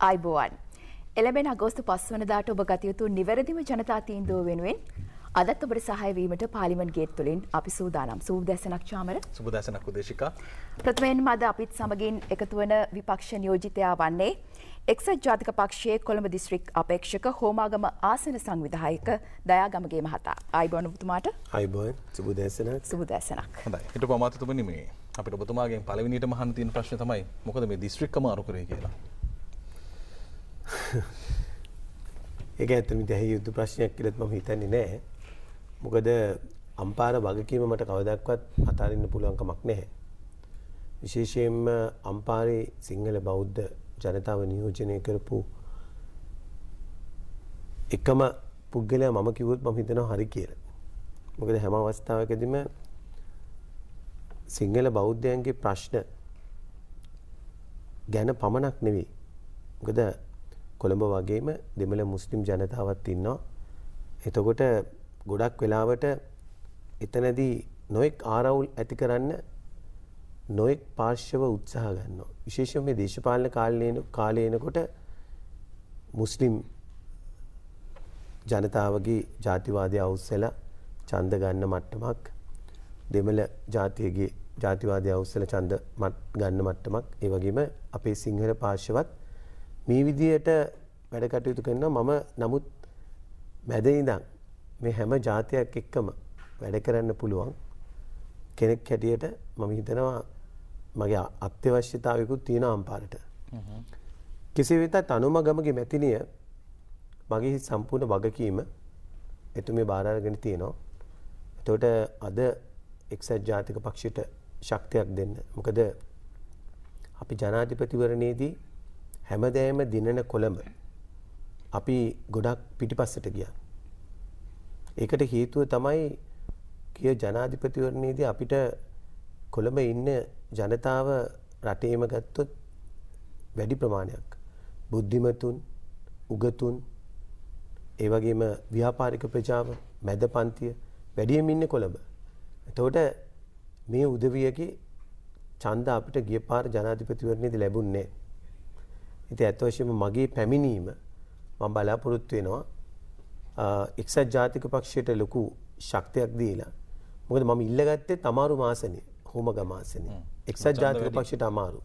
අයිබෝවන්. එළඹෙන අගෝස්තු පස්වනදාට ඔබ ගතයුතු නිවැරදිම ජනතා තීන්දුව වෙනුවෙන් අදත් ඔබට සහයවීමට පාලිමන් ගේත් තුළින් අපි සූදානම් සූ දැසනක් චාමර සුබදසනක් උදේශික. ප්‍රථමයෙන් මද අපිත් සමගින් එකතුවන විපක්ෂ නියෝජිතයා වන්නේ. එක්සත් ජාතික පක්ෂයේ කොළඹ දිස්ත්‍රික් අපේක්ෂක හෝමාගම ආසන සංවිධායක දයාගමගේ මහතා අයිබෝන පුතුමාට අයිබෝ සුබදසන සුබදසනක් හට පමතතුමනීමේ අපට ඔබතුමාගේ පලවිනිට මහන්තින් ප්‍රශ්න තමයි මොකද මේ දිස්ත්‍රික්කම අරුකරේ කියලා. ඒක ඇත්තම දැහි යුද්ධ ප්‍රශ්නයක් කියලත් මම හිතන්නේ නැහැ. මොකද අම්පාර වගකීම මට කවදක්වත් අතාරින්න පුළුවන්කමක් නැහැ. විශේෂයෙන්ම අම්පාරේ සිංහල බෞද්ධ ජනතාව නියෝජනය කරපු එකම පුද්ගලයා මම කිව්වොත් මම හිතනවා හරි කියලා. මොකද හැම අවස්ථාවකදීම සිංහල බෞද්ධයන්ගේ ප්‍රශ්න ගැන පමණක් නෙවෙයි. මොකද කොළඹ වගේම දෙමළ මුස්ලිම් ජනතාවත් ඉන්නවා. එතකොට ගොඩක් වෙලාවට එතනදී නොයෙක් ආරවුල් ඇති කරන්න නොයෙක් පාර්ශ්ව උත්සාහ ගන්නවා. විශේෂම මේ දේශපාලන කාලයන කාලයනකොට මුස්ලිම් ජනතාවගේ ජාතිවාදය අවස්සලා චන්ද ගන්න මට්ටමක් දෙමළ ජාතියගේ ජාතිවාදය අවස්සල චන්ද ගන්න මට්ටමක් ඒ වගේම අපේ සිංහල පාර්ශවත් මේ විදියට වැඩ කටයුතු කරනවා මම නමුත් මැදඉඳං මේ හැම ජාතියක් එක්කම වැඩ කරන්න පුළුවන් කෙනෙක් හැටියට මම හිතනවා මගේ අත්‍යවශ්‍යතාවකුත් තියෙන අම්පාරට. කෙසේ වෙතත් අනුම ගමගේ මැතිනිය මගේ සම්පූර්ණ වගකීම එතුමේ භාරාරගෙන තියෙනවා. එතෝට අද එක්සත් ජාතික පක්ෂයට ශක්තියක් දෙන්න. මොකද අපි ජනාධිපතිවරණයේදී හැමදෑම දිනන කොළඹ අපි ගොඩක් පිටිපස්සට ගියා. ඒකට හේතුව තමයි කිය ජනාධිපතිවරණයේදී අපිට කොළඹ ඉන්න ජනතාව රටේම ගත්තොත් වැඩි ප්‍රමාණයක් බුද්ධිමතුන් උගතුන් ඒ වගේම ව්‍යාපාරික ප්‍රජාව මැද පන්තිය වැඩියෙන් ඉන්නේ කොළඹ. එතකොට මේ උදවියගේ ඡන්ද අපිට ගිය පාර ජනාධිපතිවරණයේදී ලැබුණේ නැහැ. ඉති ඇත්වශයම මගේ පැමිණීම මං බලාපොරොත්තු වෙනවා එක්සත් ජාතික පක්ෂයට ලොකු ශක්තියක් දීලා මොකද මම ඉල්ලගත්තේ තමාරු මාසනය හෝම ගමාසනය එක්සත් ජාතික පක්ෂයට අමාරු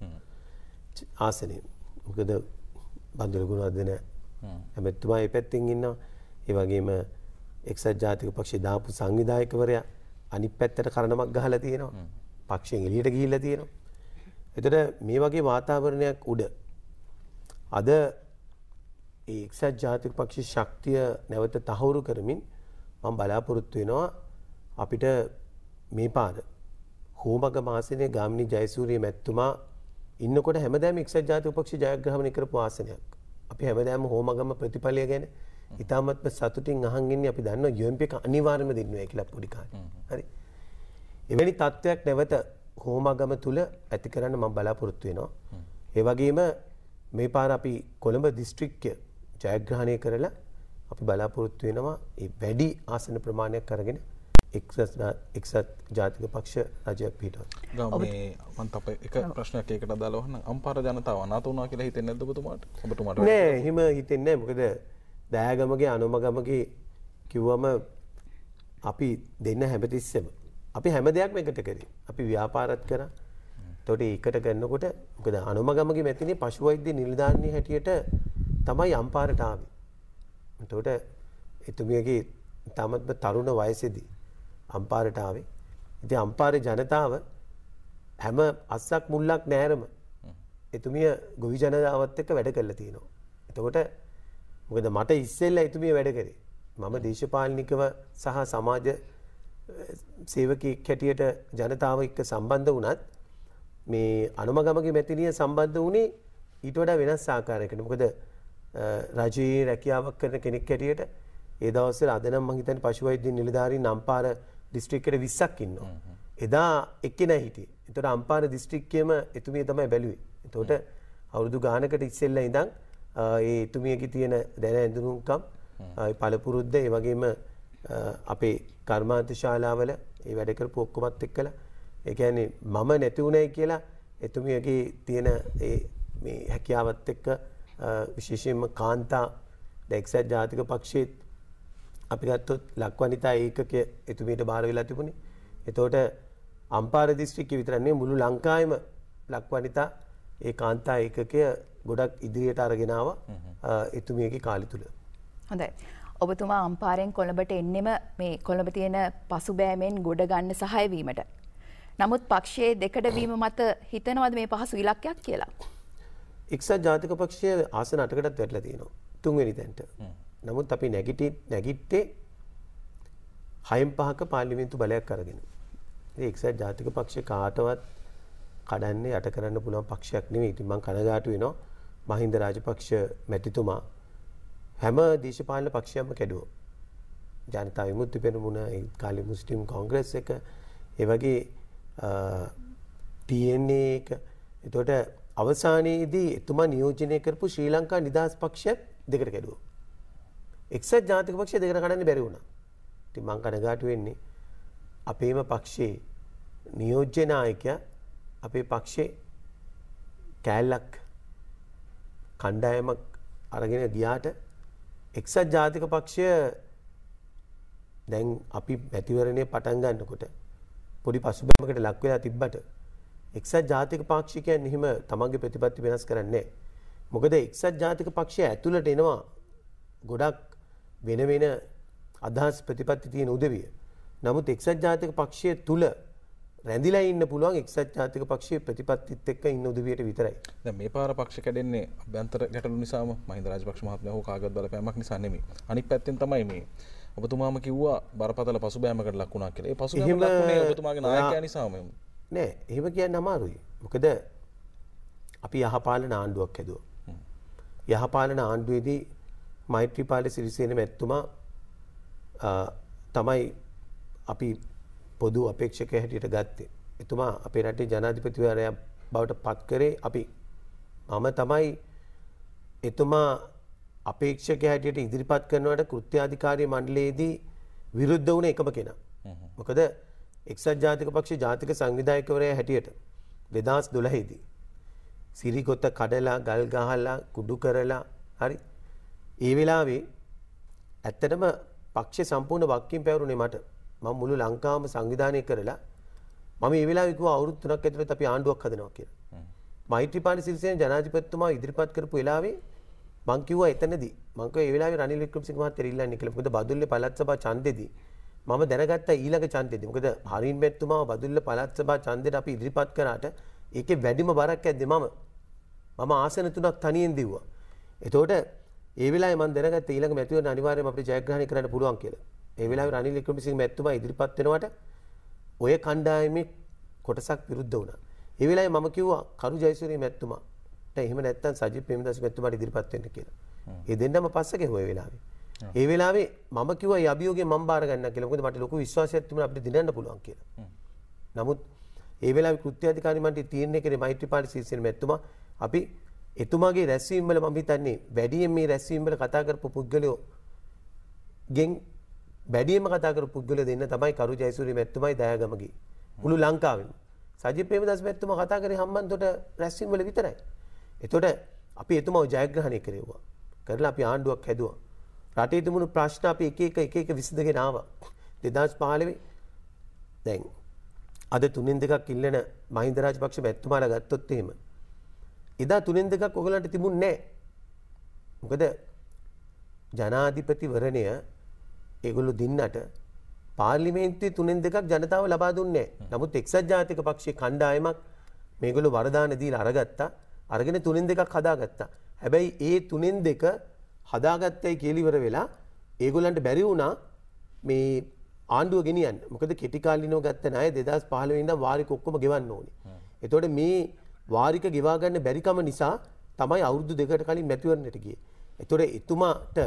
ආසනය මොකද බන්දුලගුණ අදන ඇමැත්තුමා ඒ පැත්තිෙන් ඉන්න ඒවගේම එක්සත් ජාතික පක්ෂ දාපු සංවිධායකවරයා අනි පැත්තට කරනමක් ගහල තියෙනවා පක්ෂෙන් එලියට ගිහිල්ල තියෙනවා එතට මේ වගේ වාතාවරණයක් උඩ අද ඒක්සත් ජාතික පක්ෂ ශක්තිය නැවත තහවුරු කරමින් මං බලාපොරොත්තු වෙනවා අපිට මේ පාර හෝමග මාසනය ගාමිණි ජයසූරිය මැත්තුමා ඉන්නකොට හැමදෑම එක්සත් ජාති උපක්ෂ ජයග්‍රහණය කරපු ආසනයක් අපි හැමදෑම හෝමගම ප්‍රතිඵලය ගැන ඉතාමත්ම සතුටින් අහන්ගින් අපි දන්න යොම්පි එක අනිවාර්ම දෙන්නවා කියලා පොඩිකාර හරි එවැනි තත්ත්වයක් නැවත හෝමගම තුළ ඇති කරන්න මම බලාපොරොත්තු වෙනවා ඒ වගේම මේ පාර අපි කොළඹ දිස්ත්‍රික්්‍ය ජයග්‍රහණය කරලා අපි බලාපොරොත්තු වෙනවා ඒ වැඩි ආසන ප්‍රමාණයක් කරගෙන එක්සත් ජාතික පක්ෂ රජයක් පිටව මන් අප එක ප්‍රශ්නයක් එකට දාලවහන අම්පාර ජනතාව අනාත වනා කියලා හිතෙන් ඇදබතුමාට ඔබතුමට නෑ හෙම හිතෙන්නේ මොකද දෑගමගේ අනුමගමගේ කිව්වම අපි දෙන්න හැමතිස්සම අපි හැම දෙයක්ම එකට කරේ අපි ව්‍යාපාරත් කරා තොට ඒකට ගන්නකොට ගද අනුමගමගේ මැතිනේ පශුවෛද්‍ය නිර්ධාන්‍ය හැටියට තමයි අම්පාරටාව. තොට එතුමියගේ තමත්ම තරුණ වයසෙදී අම්පාරටාවේ. ඉති අම්පාර ජනතාව හැම අස්සක් මුල්ලක් නෑරම එතුමිය ගොවි ජනතාවත් එක වැඩ කරලා තියෙනවා. එතකොට මොකද මට ඉස්සෙල්ල එතුමිය වැඩ කරේ. මම දේශපාලනිකව සහ සමාජ සේවකෙක් හැටියට ජනතාව එක්ක සම්බන්ධ වනත් මේ අනුමගමගේ මැතිරිය සම්බන්ධ වුණේ ඊට වඩා වෙනස් ආකාරයකට මොකද රජයේ රැකියාවක් කරන කෙනෙක් හැටියට ඒ දවස්සල අදනම් මහිතන් පශුවෛද්‍ය නිලධාරී නම්පාර දිස්ත්‍රික්කට විස්සක් ඉන්නවා. එදා එක්කෙන හිටිය එතට අම්පාර දිස්ත්‍රික්කයම එතුමිය තමයි බැලුවේ. එතෝට අවුරුදු ගානකට ඉස්සෙල්ල ඉඳං ඒ එතුමියකි තියෙන දැන ඇඳුරුම්කම් පලපුරුද්ද ඒ වගේම අපේ කර්මාන්ත ශාලාවල ඒ වැඩකර පොක්කොමත් එක් කළ එකන මම නැතිවුණයි කියලා එතුමියගේ තියෙන හැකියාවත් එක්ක විශේෂයෙන්ම කාන්තා දැක්සත් ජාතික පක්ෂයත් අපිගත්තොත් ලක්වනිතා ඒකක එතුමීට භාර වෙලා තිබුණේ එතෝට අම්පාර දිස්ත්‍රික්ක විතරන්නේ මුළු ලංකායම ලක්වනිතා ඒ කාන්තා ඒකකය ගොඩක් ඉදිරියට අරගෙනාව එතුමියගේ කාලි තුළ හොඳයි ඔබතුමා අම්පාරයෙන් කොළඹට එන්නෙම මේ කොළඹ තියෙන පසුබෑමෙන් ගොඩ ගන්න සහයවීමට නමුත් පක්ෂයේ දෙකඩ වීම මත හිතනවද මේ පහසු ඉලක්කයක් කියලා. එක්සත් ජාතික පක්ෂය ආසන අටකටත් වැටලා තියෙනවා තුන්වෙනි තැන්ට. නමුත් අපි නැගිටි නැගිට්ටේ හයම් පහක පාර්ලිමේන්තු බලයක් අරගෙන. එක්සත් ජාතික පක්ෂ කාටවත් කඩන්නේ යට කරන්න පුළුවන් පක්ෂයක් නෙවෙයි. ඉතින් මං කනගාටු වෙනවා මහින්ද රාජපක්ෂ මැතිතුමා හැම දේශපාලන පක්ෂයක්ම කැඩුවා. ජනතා විමුක්ති පෙරමුණ ඒ කාලේ මුස්ලිම් කොංග්‍රස් එක ඒ වගේ තියෙන්නේ ඒක. එතකොට අවසානයේදී එතුමා නියෝජනය කරපු ශ්‍රී ලංකා නිදහස් පක්ෂයත් දෙකට කැඩුවා. එක්සත් ජාතික පක්ෂය දෙකට කඩන්න බැරි වුණා. ඉතින් මං කනගාටු වෙන්නේ අපේම පක්ෂයේ නියෝජ්‍ය නායකයා අපේ පක්ෂේ කෑල්ලක් කණ්ඩායමක් අරගෙන ගියාට එක්සත් ජාතික පක්ෂය දැන් අපි මැතිවරණය පටන් ගන්නකොට පොඩි පසුබෑමකට ලක් වෙලා තිබ්බට එක්සත් ජාතික පාක්ෂිකයන් එහෙම තමන්ගේ ප්‍රතිපත්ති වෙනස් කරන්නේ මොකද එක්සත් ජාතික පක්ෂය ඇතුළට එනවා ගොඩක් වෙන වෙන අදහස් ප්‍රතිපත්ති තියෙන උදවිය. නමුත් එක්සත් ජාතික පක්ෂය තුල රැඳිලා ඉන්න පුළුවන් එක්සත් ජාතික පක්ෂයේ ප්‍රතිපත්තිත් එක්ක ඉන්න උදවියට විතරයි. දැන් මේ පාර පක්ෂ කැඩෙන්නේ අභ්‍යන්තර ගැටලු නිසාම මහින්ද රාජපක්ෂ මහත්මයා හෝ කාගවත් බලපෑමක් නිසා නෙමෙයි. අනිත් පැත්තෙන් තමයි මේ ඔබතුමාම කිව්වා බරපතල පසු බෑමකට ලක්ුණක් කලේ පසු ඔබතුමාගේ නායකය නිසාම නෑ එහෙම කියන්න අමාරුයි මොකද අපි යහපාලන ආණ්ඩුවක් හැදුව. යහපාලන ආණ්ඩුවේදී මෛත්‍රීපාල සිරිසේන මැත්තුමා තමයි අපි පොදු අපේක්ෂක හැටියට ගත්තේ එතුමා අපේ රටේ ජනාධිපතිවරය බවට පත් කරේ අපි මම තමයි එතුමා අපේක්ෂක හැටියට ඉදිරිපත් කරනවට කෘත්‍යාධිකාරය මණ්ඩලයේදී විරුද්ධ වුණ එකම කෙන. මොකද එක්සත් ජාතික පක්ෂ ජාතික සංවිධායකවරය හැටියට දෙදස් දොළහිදී. සිරිකොත්ත කඩලා ගල්ගහල්ලා කුඩු කරලා හරි. ඒ වෙලාවේ ඇත්තටම පක්ෂ සම්පූර්ණ වක්කින් පැවරුණේ මට මං මුළු ලංකාම සංවිධානය කරලා මම ඒවෙලාවිකව අවුරුත්තුනක් ඇතුළට අපි ආණ්ඩුවක් හදනවා කියලා. මෛත්‍රපාල සිරිසයන ජනාධිපත්තුමා ඉදිරිපත් කරපු වෙලාවේ මං කිව්වා එතනදී මං කිව්වා ඒ වෙලාවේ රනිල් වික්‍රමසිංහ මහත්තයා ඉල්ලන්නේ කියලා. මොකද බදුල්ලේ පළාත් සභා ඡන්දෙදී මම දැනගත්තා ඊළඟ ඡන්දෙදී. මොකද හරින් මෙත්තුමාව බදුල්ලේ පළාත් සභා ඡන්දෙට අපි ඉදිරිපත් කරාට ඒකේ වැඩිම බරක් ඇද්ද මම. මම ආසන තුනක් තනියෙන් දිව්වා. එතකොට ඒ වෙලාවේ මම දැනගත්තා ඊළඟ මැතිවරණ අනිවාර්යයෙන්ම අපිට ජයග්‍රහණය කරන්න පුළුවන් කියලා. ඒ වෙලාවේ රනිල් වික්‍රමසිංහ මැතිතුමා ඉදිරිපත් වෙනවට ඔය කණ්ඩායමේ කොටසක් විරුද්ධ වුණා. ඒ වෙලාවේ මම කිව්වා කරු ජයසූරිය මැතිතුමා නෑ එහෙම නැත්තම් සජිත් ප්‍රේමදාස මැතිතුමාට ඉදිරිපත් වෙන්න කියලා. ඒ දෙන්නම පස්ස ගැහුවා ඒ වෙලාවේ. ඒ වෙලාවේ මම කිව්වා මේ අභියෝගේ මම බාර ගන්නවා කියලා. මොකද මට ලොකු විශ්වාසයක් තිබුණා අපිට දිනන්න පුළුවන් කියලා. නමුත් ඒ වෙලාවේ කෘත්‍ය අධිකාරී මණ්ඩලයේ තීරණය කරේ මෛත්‍රී පාල සිරිසේන මැතිතුමා අපි එතුමාගේ රැස්වීම් වල මම හිතන්නේ වැඩියෙන් මේ රැස්වීම් වල කතා කරපු පුද්ගලයෝ ගෙන් වැඩියම කතා කරපු පුද්ගලයෝ දෙන්න තමයි කරු ජයසූරිය මැතිතුමායි දයාගමගේ මුළු ලංකාවෙම සජිත් ප්‍රේමදාස මැතිතුමා කතා කරේ හම්බන්තොට රැස්වීම් වල විතරයි. එතොට අපි එතුම ජයග්‍රහණය කරෙව්වා කරලා අපි ආණ්ඩුවක් හැදවා. රටේ තිමුණු ප්‍රශ්න අපි එක එක එක විසිදගෙන නාව දෙදස් පාලවේ දැන් අද තුනෙන් දෙකක් ඉල්ලන මහින්දරාජ පක්ෂ ඇත්තුමාල ගත්තොත්තේම. එදා තුනෙන් දෙකක් ඔගලට තිබුණ නෑ. මොකද ජනාධිපතිවරණය එගොලු දින්නට පාර්ලිමේන්තුවේ තුනෙන් දෙකක් ජනතාව ලබා දුන්නේ නමුත් එක්සත් ජාතික පක්ෂේ කණ්ඩායමක් මේගොලු වරදානදී අරගත්තා අරගෙන තුනෙන් දෙකක් හදාගත්තා. හැබැයි ඒ තුනෙන් දෙක හදාගත්තයි කියලිවර වෙලා ඒගොල්ලන්ට බැරි වුණා මේ ආණ්ඩුව ගෙනියන්න. මොකද කෙටි කාලිනෝ ගත්ත ණය 2015 ඉඳන් වාරික ඔක්කොම ගෙවන්න ඕනේ. එතකොට මේ වාරික ගෙවා ගන්න බැරිකම නිසා තමයි අවුරුදු දෙකකට කලින් මැතිවරණයට ගියේ. එතකොට එතුමාට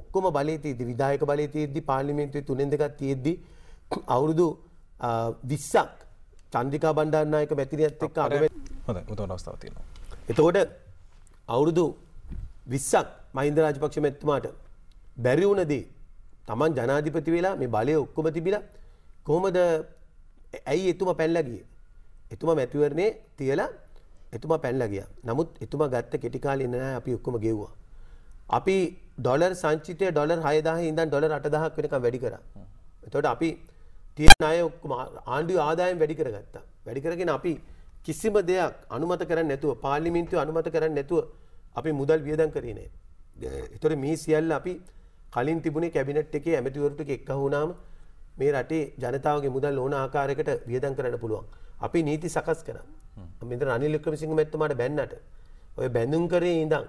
ඔක්කොම බලේ තියෙද්දි විධායක බලේ තියෙද්දි පාර්ලිමේන්තුවේ තුනෙන් දෙකක් තියෙද්දි අවුරුදු 20ක් චන්ද්‍රිකා බණ්ඩාරනායක මැතිණියත් එක්ක අගමැති හොඳයි උතන අවස්ථාවක් තියෙනවා. එතකොට අවුරුදු විස්සක් මහින්ද රාජපක්ෂ මැතිතුමාට බැරි වුණදී තමන් ජනාධිපති වෙලා මේ බලය ඔක්කොම තිබිලා කොහොමද ඇයි එතුමා පැනලා ගියේ? එතුමා මැතිවරණේ තියලා එතුමා පැනලා ගියා. නමුත් එතුමා ගත්ත කෙටි කාලේ ඉන්න නැහැ අපි ඔක්කොම ගෙව්වා. අපි ඩොලර් සංචිතය ඩොලර් 6000 ඉඳන් ඩොලර් 8000ක් වෙනකම් වැඩි කරා. එතකොට අපි තියෙන අය ඔක්කොම ආණ්ඩුවේ ආදායම් වැඩි කරගත්තා. වැඩි කරගෙන අපි කිසිම දෙයක් අනුමත කරන්න නැතුව පාලිමින්තු අනුමත කරන්න නැතුව අපි මුදල් වියදන් කරනේ. එතොට මේ සියල්ල අපි කලින් තිබුණේ කැබිනට් එකේ ඇමතිවරට එක් හුුණාම මේ රටේ ජනතාවගේ මුදල් ඕන ආකාරකට වියදන් කරන්න පුළුවන්. අපි නීති සකස් කර මෙද අනිල්ලක්කම සිංහ මැත්තමට බැන්නට ඔය බැඳුම් කරේ ඉඳං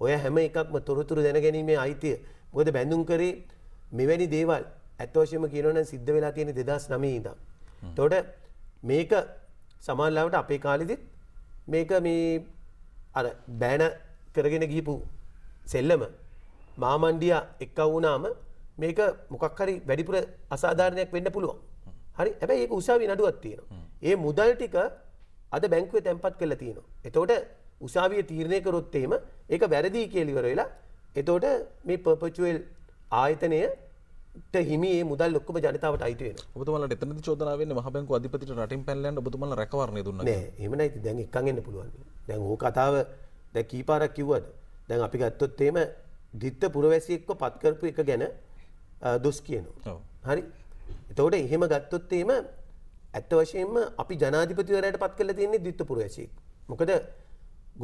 ඔය හැම එකක්ම තොරතුරු දැනගැනීමේ අයිතිය බොද බැඳුම් කරේ මෙවැනි දේවල් ඇතෝෂම කියනන සිද්ධ වෙලා තියෙන දෙදස් නමී ඉඳම්. තොට මේක සමාල්ලාවට අපේ කාලෙදිත් මේක මේ අර බෑන කරගෙන ගීපු සෙල්ලම මාමණ්ඩිය එක්ක වුනාම මේක මොකක් හරි වැඩිපුර අසාධාරණයක් වෙන්න පුළුවන් හරි හැබැයි ඒක උසාවි නඩුවක් තියෙනවා ඒ මුදල් ටික අද බැංකුවේ තැන්පත් කරලා තියෙනවා එතකොට උසාවිය තීරණය කරොත් එහෙම ඒක වැරදි කියලා ඉවර වෙලා එතකොට මේ පර්පචුවල් ආයතනය හිමේ මුදල් ොක්ම ජනතාවට අයිතුව ඔබතුමල එතන චෝදනාවන්න මහබැංකු අධිපතිට රටින් පැල්ලන්න ඔබතුමල රැකවරණය දුන්න එමන ඇති දැන් එකන්න පුළුවන් දැන් හෝ කතාව දැ කීපාරක් කිව්වද දැන් අපි ගත්තොත් ඒම දිත්ත පුරවැසියෙක්ව පත්කරපු එක ගැන දොස් කියනවා හරි එතවට එහෙම ගත්තොත් ඒම ඇත්ත වශයෙන්ම අපි ජනාධිපතිවරයට පත් කල තියන්නේ දිත්ත පුරවැසියෙක් මොකද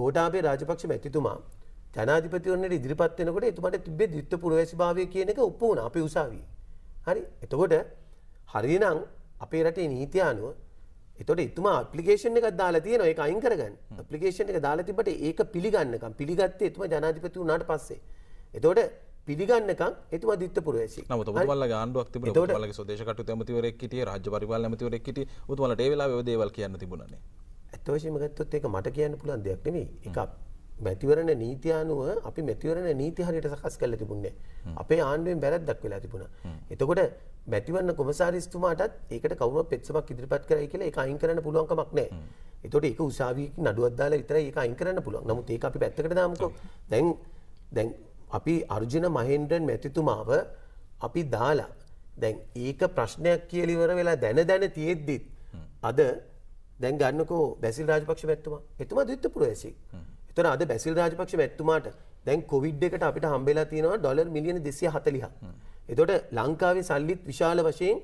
ගෝටාබේ රාජපක්ෂ මැතිතුමා ජනාධිපතිවන්නට ඉදිරිපත් වෙනකොට එතුමට තිබේ දිත්ත පුරවැසි භාවය කියන එක උපවන අපි උසාවී. හරි එතකොට හරිනම් අපේ රටේ නීතියානුව එතොට එතුම අපපලිකේෂන එක දාලා තියන එක අයින් කරගන්න අපපලිකේෂන එක දාලා තිබට ඒක පිළිගන්නකම් පිළිගත්තේ එතුම ජනාධිපති වුණට පස්සේ. එතෝට පිළිගන්නකම් එතුම දිත්ත පුරවැසි නමුත බල ගාන්ඩුවක් තිබ ල සදේශකට ඇමතිවරෙක්ට රජ පරිවල් ඇමතිවරෙක්ට උතුමලට ඒවෙලා දේවල් කියන්න තිබුණන්නේ. ඇතවශීමගත්තොත් ඒක මට කියන්න පුළන් දෙයක් නෙමේ එකක් මැතිවරණ නීතියනුව අපි මැතිවරණ නීති හරියට සකස් කල තිබුණන්නේ අපේ ආණ්ඩුවෙන් බැරැද්දක් වෙලා තිබුණ. එතකොට මැතිවන්න කොමසාරිස්තුමාටත් ඒකට කවුර පෙත්සමක් ඉදිරිපත් කරයි කියලා එක අයින් කරන්න පුළුවන්කමක් නෑ. එතොට ඒක උසාවික නඩුවත්දාලා විතර ඒක අයින් කරන්න පුළුවන් නමුත් ඒ අපි පැත්තකට දාමකෝ දැන් දැන් අපි අර්ජින මහෙන්ඩන් මැතිතුමාව අපි දාලා දැන් ඒක ප්‍රශ්නයක් කියලිවර වෙලා දැන දැන තියෙද්දිත් අද දැන් ගන්නකෝ බැසිල් රාජපක්ෂ මැත්තුමා එතුමා දත්ත පුරවැසි. එතන අද බැසිල් රාජපක්ෂ මැතිතුමාට දැන් කොවිඩ් එකට අපිට හම්බෙලා තියෙනවා ඩොලර් මිලියන 240ක්. එතකොට ලංකාවේ සල්ලිත් විශාල වශයෙන්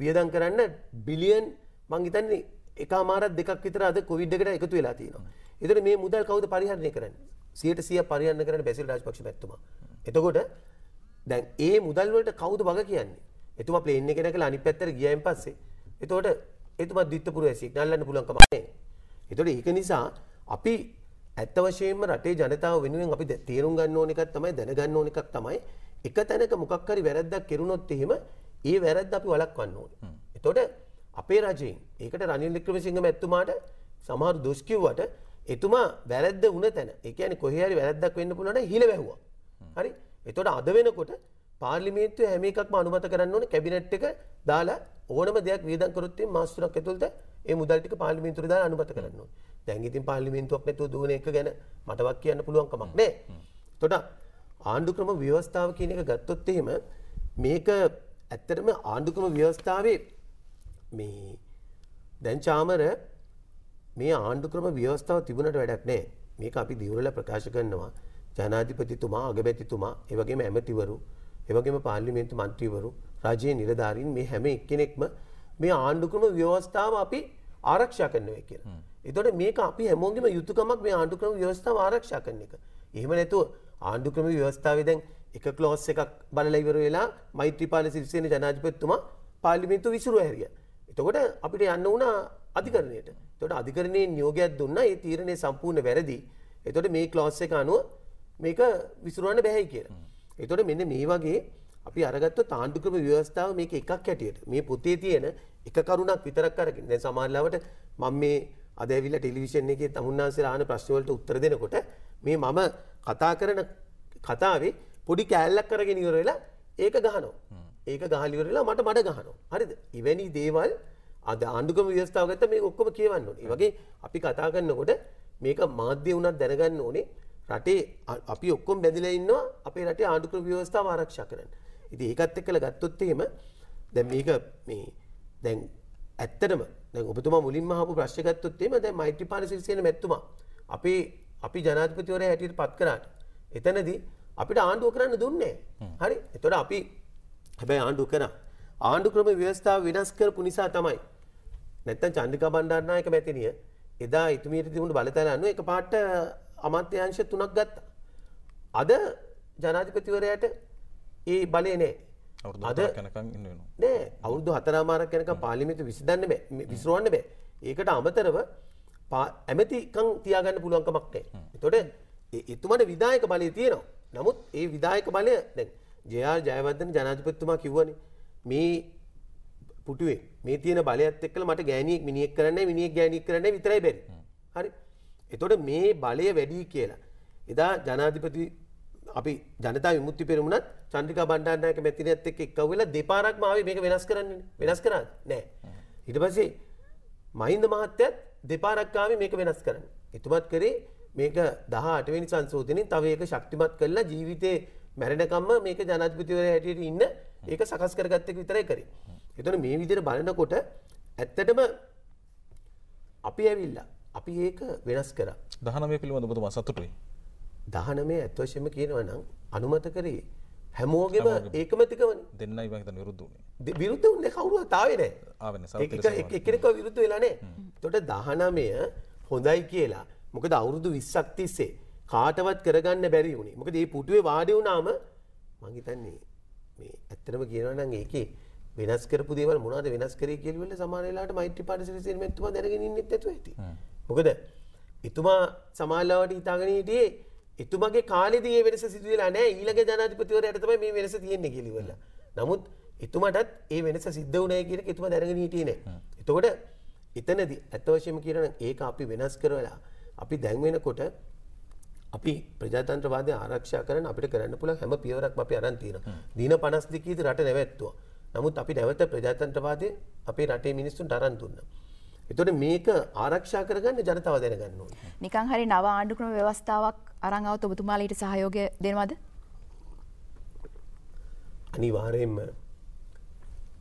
වියදම් කරන්න බිලියන් මං හිතන්නේ එකමාරක් දෙකක් විතර අද කොවිඩ් එකට එකතු වෙලා තියෙනවා. එතකොට මේ මුදල් කවුද පරිහරණය කරන්නේ? 100% පරිහරණය කරන්නේ බැසිල් රාජපක්ෂ මැතිතුමා. එතකොට දැන් ඒ මුදල් වලට කවුද වග කියන්නේ? එතුමා ප්ලේන් එකේ නැගලා අනිත් පැත්තට ගියයින් පස්සේ එතකොට එතුමා ද්විත්ව පුරවැසියෙක් නල්ලන්න පුළුවන් කමක් නැහැ. එතකොට ඒක නිසා අපි ඇත්ත වශයෙන්ම රටේ ජනතාව වෙනුවෙන් අපි තේරුම් ගන්න ඕන එකක් තමයි දැනගන්න ඕන එකක් තමයි එක තැනක මොකක් හරි වැරද්දක් කෙරුණොත් එහෙම ඒ වැරද්ද අපි වළක්වන්න ඕනේ. එතකොට අපේ රජයෙන් ඒකට රනිල් වික්‍රමසිංහ මැතිතුමාට සමහර දොස් කිව්වට එතුමා වැරද්ද වුණ තැන. ඒ කියන්නේ කොහේ හරි වැරද්දක් වෙන්න පුළුවන් නම් හිල වැහුවා. හරි? එතකොට අද වෙනකොට පාර්ලිමේන්තුවේ හැම එකක්ම අනුමත කරන්න ඕනේ කැබිනට් එක දාලා ඕනම දෙයක් වියදම් කරොත් මාස තුනක් ඇතුළත ඒ මුදල් ටික පාර්ලිමේන්තුවේ දාලා අනුමත කරන්න ඕනේ. දැන්ගඉතින් පාලිමින්තුවක් නැතු දන එක ගැන මටවක් කියන්න පුළුවන්කමක් නෑ. තොට ආණ්ඩුක්‍රම ව්‍යවස්ථාව කියන එක ගත්තොත්තේම මේක ඇත්තටම ආණ්ඩුක්‍රම ව්‍යවස්ථාවේ මේ දැන්චාමර මේ ආණ්ඩුක්‍රම ව්‍යවස්ථාව තිබුණට වැඩක් නෑ මේක අපි දිවරල ප්‍රකාශ කරනවා ජනාධිපතිතුමා අගබැතිතුමා ඒවගේම ඇමතිවරු ඒවගේම පාර්ලිමේන්තු මන්ත්‍රීවරු රජයේ නිලධාරීන් මේ හැම එක්කෙනෙක්ම මේ ආණ්ඩුක්‍රම ව්‍යවස්ථාව අපි ආරක්ෂා කරනව කියලා. එතොට මේක අපි හැමෝගම යුතුකමක් මේ ආණ්ඩුක්‍රම ව්‍යවස්ථාව ආරක්ෂා කරන එක. එහෙම නැතුව ආණ්ඩුක්‍රම ව්‍යවස්ථාවදැන් එක කලෝස් එකක් බලලයිවර වෙලා මෛත්‍රපාල සිරිසේන ජනාජපත්තුමා පාලිමිතු විසුරු හැරිය. එතකොට අපිට යන්න වුණ අධිකරණයට තොට අධිකරණය නියෝගයක් දුන්න ඒ තීරණය සම්පූර්ණ වැරදි. එතොට මේ කලෝස් එක අනුව මේක විසුරුවන්න බැහැයි කියලා. එතොට මෙන්න මේ වගේ අපි අරගත්ව තාණ්ඩුක්‍රම ව්‍යවස්ථාව මේ එකක් හැටියට මේ පොතේ තියෙන එක කරුණක් විතරක් අරගෙන දැන් සමාජලාවට මම මේ අද ඇවිල්ලා ටෙලිවිෂන් එකේ තමුන්නාන්සේලා ආන ප්‍රශ්න වලට උත්තර දෙනකොට මේ මම කතා කරන කතාවේ පොඩි කෑල්ලක් කරගෙන ඉවර වෙලා ඒක ගහනවා. ඒක ගහලා ඉවර වෙලා මට මඩ ගහනවා. හරිද? ඉවැනි දේවල් අද ආණ්ඩුක්‍රම ව්‍යවස්ථාව ගත්තා මේ ඔක්කොම කියවන්න ඕනේ. ඒ වගේ අපි කතා කරනකොට මේක මාධ්‍ය වුණත් දැනගන්න ඕනේ රටේ අපි ඔක්කොම බැඳිලා ඉන්නවා අපේ රටේ ආණ්ඩුක්‍රම ව්‍යවස්ථාව ආරක්ෂා කරන්න. ඉතින් ඒකත් එක්කලා ගත්තොත් එහෙම දැන් මේක මේ දැන් ඇත්තටම දැන් ඔබතුමා මුලින්ම අහපු ප්‍රශ්නේ ගත්තොත් එහෙම දැන් මෛත්‍රීපාල සිරිසේන මැතිතුමා අපි අපි ජනාධිපතිවරයා හැටියට පත් කරාට එතනදී අපිට ආණ්ඩුව කරන්න දුන්නේ හරි එතකොට අපි හැබැයි ආණ්ඩුව කරා ආණ්ඩු ක්‍රම ව්‍යවස්ථාව වෙනස් කරපු නිසා තමයි නැත්තම් චන්ද්‍රිකා බණ්ඩාරනායක මැතිණිය එදා ඉතුමියට තිබුණු බලතල අනුව එකපාරට අමාත්‍යාංශ තුනක් ගත්තා. අද ජනාධිපතිවරයාට ඒ බලය නැහැ. අද නෑ අවුදු හතරාමාරක් කැනක පාලිමිතු විසිදන්න විස්රුවන්න බෑ ඒකට අමතරව ඇමතිකං තියාගන්න පුළුවන්කමක්ටේ තොට එතුමට විදායක බලය තියෙනවා නමුත් ඒ විදායක බලය දැන් ජයා ජයවදධන ජනාජපත්තුමා කිව්වන මේ පුටුවේ මේ තියන බලයත් එක්කල මට ගෑනියෙක් මිනිියක් කරන්න මිනිියක් ගෑනික් කරන්න විතරයි බැරි හරි එතොට මේ බලය වැඩී කියලා එදා ජනාධිපති අපි ජනතා විමුත්ති පෙරමුණත් චන්ද්‍රික බණ්ඩාන්නයක මැතිනත් එක් එක්කව වෙලා දෙපාරක් මාව මේක වෙනස් කරන්න වෙනස් කරා නෑ. හිට පසේ මහින්ද මහත්තයත් දෙපාරක්කාව මේක වෙනස් කරන්න. එතුමත් කරේ මේක දහ අටවැනි සංසෝධනින් තවඒක ශක්තිමත් කරලා ජීවිතය මැරෙනකම්ම මේක ජනත්පතිවර හැටියට ඉන්න ඒක සකස් කරගත්තක විතරයි කරි. එතන මේ විදිර බලනකොට ඇත්තටම අපි ඇවිල්ලා අපි ඒක වෙනස් කර දහනම පිළිබඳ බතුම සතුටුයි දහනමේ ඇත්වශයම කියනව නම් අනුමත කරේ හැමෝගෙම ඒකමතිකව දෙන්නයි මත නිරුද්ධුනේ විරුද්ධ උන්න කවුරුව තාවනෑ එකනෙක විරුද්ධ වෙලානේ තොට දහනමය හොඳයි කියලා මොකද අවුරුදු විස්සක් තිස්සේ කාටවත් කරගන්න බැරි වුණේ මොකද ඒ පුටුවේ වාඩි වුනාම මංහිතන්නේ මේ ඇත්තනම කියනවනන් ඒකේ වෙනස් කරපු දේවල් මොනාද වෙනස් කරේ කියලවල සමානලාට මෛත්‍ර පාටසිරිසිරමත්තුවා දැනගෙන ඉන්නෙත් ඇතු ඇති මොකද එතුමා සමාල්ලාවට ඉතාගෙන හිටියේ එතුමගේ කාලෙදී වෙනස සිදුවෙලා නෑ ඊළඟ ජනාධිපතිවරයට තමයි මේ වෙනස තියෙන්නේ කිලිවල. නමුත් එතුමටත් ඒ වෙනස සිද්ධ වුණය කියන එතුම දැනගෙන හිටියේ නෑ. එතකොට එතනදී අත්වශයම කියන ඒක අපි වෙනස් කරවලා අපි දැන්වෙනකොට අපි ප්‍රජාතන්ත්‍රවාදය ආරක්ෂා කරන අපිට කරන්න පුළ හැම පියවරක් අපි අරන්තින දීන පනස් දෙකීද රට නැවැත්තුවා. නමුත් අපි නැවත ප්‍රජාතන්ත්‍රවාදය අපේ රටේ මිනිස්සුන් ටරන්තුන්න. එතොට මේක ආරක්ෂා කරගන්න ජනතාව දැනගන්න නිකං හරි නව ආණ්ඩුක්‍රම ව්‍යවස්ථාවක් අරංාවත් ඔබතුමාලට සහයෝගය දෙනවද අනිවාරයෙන්ම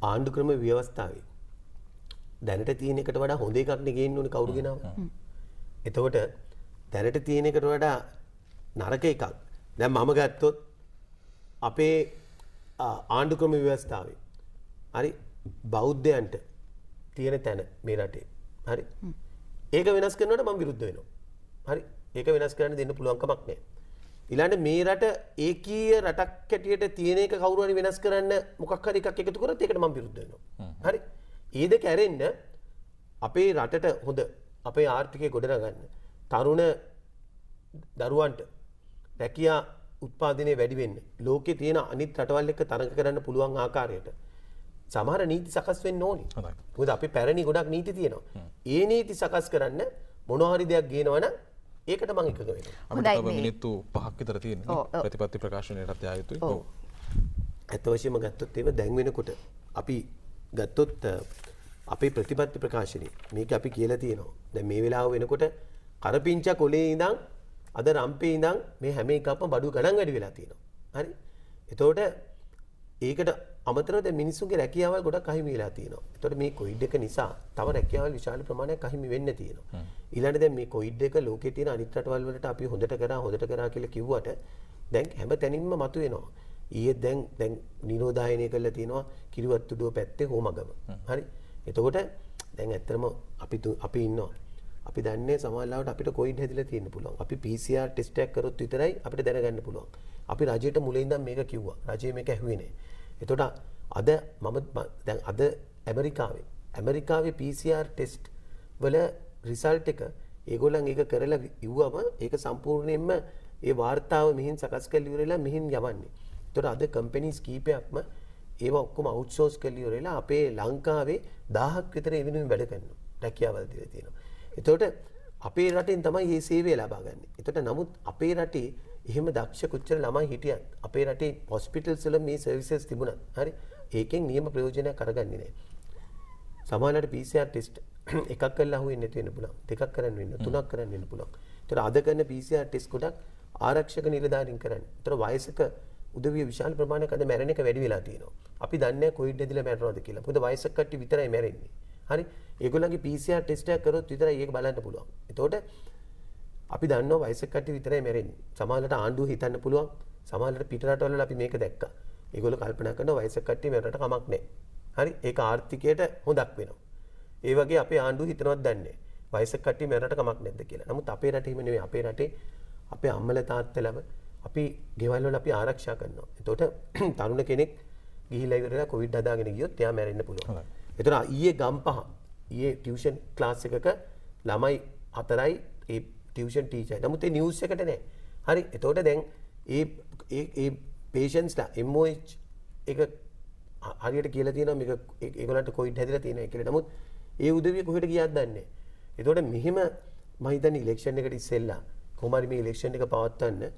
ආණ්ඩුක්‍රම ව්‍යවස්ථාව දැනට තියනෙකට වඩා හොඳ එකක්න ගෙන් ඕන කවරුගෙනාව එතවට දැනට තියෙනකට වඩා නරක එකක් දැ මම ගත්තොත් අපේ ආණ්ඩුක්‍රම ව්‍යවස්ථාවේ හරි බෞද්ධයන්ට තියෙන තැන මේ රටේ හරි ඒක වෙනස් කරනට මං විරුද්ධ වෙනවා හරි ඒක වෙනස් කරන්න දෙන්න පුළුවන්කමක් නෑ ඉලාට මේ රට ඒකීය රටක් කැටියට තියෙනක කවරුවනි වෙනස් කරන්න මොකක්හරි එකක් එකතු කර ඒකට ම විරුද්ධයනවා හරි ඒද කැරෙන්න අපේ රටට හොඳ අපේ ආර්ථිකය ගොඩනගන්න තරුණ දරුවන්ට රැකයා උත්පාදිනය වැඩිවෙන්න ලෝකෙ තියෙන අනිත් රටවල් එක තරඟ කරන්න පුළුවන් ආකාරයට සමහර නීති සකස් වෙන්න ඕනි ද අපි පැරණි ගොඩක් නීති තියෙනවා ඒ නීති සකස් කරන්න මොනහරි දෙයක් ගේනවන ඒකට මං එකක වෙන මිනිත්තු පහක් තර තියෙන ප්‍රතිපත්ති ප්‍රකාශනය රතයා යුතු ඇතවශයම ගත්තොත් ඒව දැන්වෙනකොට අපි ගත්තොත් අපේ ප්‍රතිපත්ති ප්‍රකාශනය මේක අපි කියලා තියෙනවා දැ මේ වෙලාව වෙනකොට කරපිංච කොලේ ඉඳං අද රම්පේ ඉඳං මේ හැම එකක්ම බඩු ගණන් වැඩි වෙලා තියෙනවා හරි එතෝට ඒකට අමතර දැන් මිනිස්සුන්ගේ රැකියාවල් ගොඩක් අහිමි වෙලා තියෙනවා. ඒතකොට මේ කොවිඩ් එක නිසා තව රැකියාවල් විශාල ප්‍රමාණයක් අහිමි වෙන්න තියෙනවා. ඊළඟට දැන් මේ කොවිඩ් එක ලෝකේ තියෙන අනිත් රටවල් වලට අපි හොඳට කරා හොඳට කරා කියලා කිව්වට දැන් හැම තැනින්ම මතුවෙනවා. ඊයේ දැන් දැන් නිරෝධායනය කරලා තියෙනවා කිරිවත්තුඩුව පැත්තේ හෝමගම. හරි. එතකොට දැන් ඇත්තටම අපි අපි ඉන්නවා. අපි දන්නේ සමාල්ලාවට අපිට කොයිඩ් හැදිලා තියෙන්න පුළුවන්. අපි PCR ටෙස්ට් එකක් කරොත් විතරයි අපිට දැනගන්න පුළුවන්. අපි රජයට මුලින්දම් මේක කිව්වා. රජය මේක ඇහුවේ නැහැ. එතොට අද මම දැන් අද ඇමරිකාවේ ඇමරිකාවේ PCR ටෙස්ට් වල රිසල්ට් එක ඒගොල්ලන් ඒක කරලා ඉව්වම ඒක සම්පූර්ණයෙන්ම ඒ වාර්තාව මෙහින් සකස් කළ ඉවරලා මෙහින් යවන්නේ. එතකොට අද කම්පැනිස් කීපයක්ම ඒව ඔක්කොම අවුට්සෝස් කළ ඉවරලා අපේ ලංකාවේ 1000ක් විතර ඒ වෙනුවෙන් වැඩ කරනවා. රැකියාවල් දීලා තියෙනවා. එතකොට අපේ රටෙන් තමයි මේ සේවය ලබා ගන්න. එතකොට නමුත් අපේ රටේ එහෙම දක්ෂ කොච්චර ළමයි හිටියත් අපේ රටේ හොස්පිටල් වල මේ සර්විසස් තිබුණත් හරි ඒකෙන් නියම ප්‍රයෝජනයක් අරගන්නේ නැහැ. සමහරවිට PCR ටෙස්ට් එකක් කරලා අහුවෙන්නේ නැති වෙන්න පුළුවන්. දෙකක් කරන්න වෙන්න, තුනක් කරන්න වෙන්න පුළුවන්. ඒතර අද කරන PCR ටෙස්ට් ගොඩක් ආරක්ෂක නිලධාරීන් කරන්නේ. ඒතර වයසක උදවිය විශාල ප්‍රමාණයක් අද මැරෙන එක වැඩි වෙලා තියෙනවා. අපි දන්නේ නැහැ කොවිඩ් ඇදලා මැරෙනවද කියලා. මොකද වයසක කට්ටිය විතරයි මැරෙන්නේ. හරි? ඒගොල්ලන්ගේ PCR ටෙස්ට් එකක් කරොත් විතරයි ඒක බලන්න පුළුවන්. එතකොට අපි දන්න වයිසකට විතරයි මැරෙන් සමාලට ආණ්ඩුව හිතන්න පුළුවන් සමාලට පිටරටවල අපි මේක දැක්ක ඒගොල කල්පන කරන වයිසකට්ටි මට කමක් නෑ හරි ඒ ආර්ථිකයට හොදක් වෙනවා. ඒවගේ අප ආණ්ඩු හිතනවත් දන්නේ වයිසකට්ටි මැරට කමක් නැද කියලා නමුත් අපේ රටීමනේ අපේ රටේ අපේ අම්මල තාත්ත ලැබ අපි ගෙවල්වල අපි ආරක්ෂා කරනවා. එතොට තරුණ කෙනෙක් ගිහිලයිවරලා කොවිඩ් අදාගෙන ගියොත් එයා මැරෙන්න පුළුවන්. එතොට ඊයේ ගම්පහ ඊයේ ටියෂන් ක්ලාස් එකක ළමයි හතරයි ඒ ටියෂන් ටීච නමුත් නිියස් එකට නෑ හරි එතෝට දැන් ඒ පේෂන්ස්ලා එම්මෝ එක හරියට කියල තියන ඒගලට කොයිට හැදිල තියෙන කියල නමුත් ඒ උදවිය කොහට කියත් දන්නේ එතෝට මෙහෙම මහිතන ඉලෙක්ෂණ එකට ඉස්සෙල්ලා කොමරි මේ ඉලෙක්ෂණ එක පවත්වන්න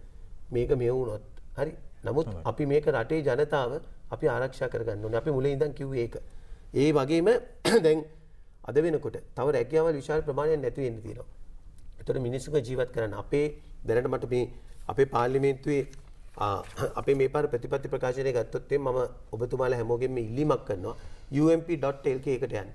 මේක මෙවුනොත් හරි නමුත් අපි මේක රටේ ජනතාව අපි ආරක්ෂා කරගන්න අපි මුල ඉදන් කිව් ඒක ඒ වගේම දැන් අද වෙනකොට තව රැකියාවල් විශාල් ප්‍රමාණයක් නැතිවෙන්න තියෙනවා එතකොට මිනිස්සුක ජීවත් කරන්න අපේ දැනට මට මේ අපේ පාර්ලිමේන්තුවේ අපේ මේ පාර ප්‍රතිපත්ති ප්‍රකාශනය ගත්තොත් මම ඔබතුමාලා හැමෝගෙම ඉල්ලීමක් කරනවා ump.lk එකට යන්න.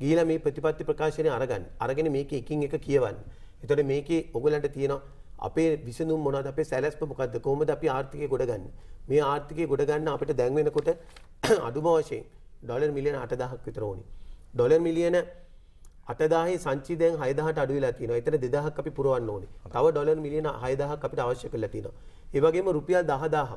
ගිහිලා මේ ප්‍රතිපත්ති ප්‍රකාශනය අරගන්න. අරගෙන මේක එකින් එක කියවන්න. එතකොට මේකේ ඔයගලන්ට තියෙනවා අපේ විසඳුම් මොනවද අපේ සැලැස්ම මොකද්ද කොහොමද අපි ආර්ථිකය ගොඩ ගන්න මේ ආර්ථිකය ගොඩ ගන්න අපිට දැන් වෙනකොට අඩුම වශයෙන් ඩොලර් මිලියන 8000ක් විතර ඕනි ඩොලර් මිලියන අටදාහි සංචිදයන් හයදහට අඩුවෙලා තියෙනවා. එතන 2000ක් අපි පුරවන්න ඕනේ. තව ඩොලර් මිලියන 6000ක් අපිට අවශ්‍ය කරලා තියෙනවා. ඒ වගේම රුපියල් 10000ක්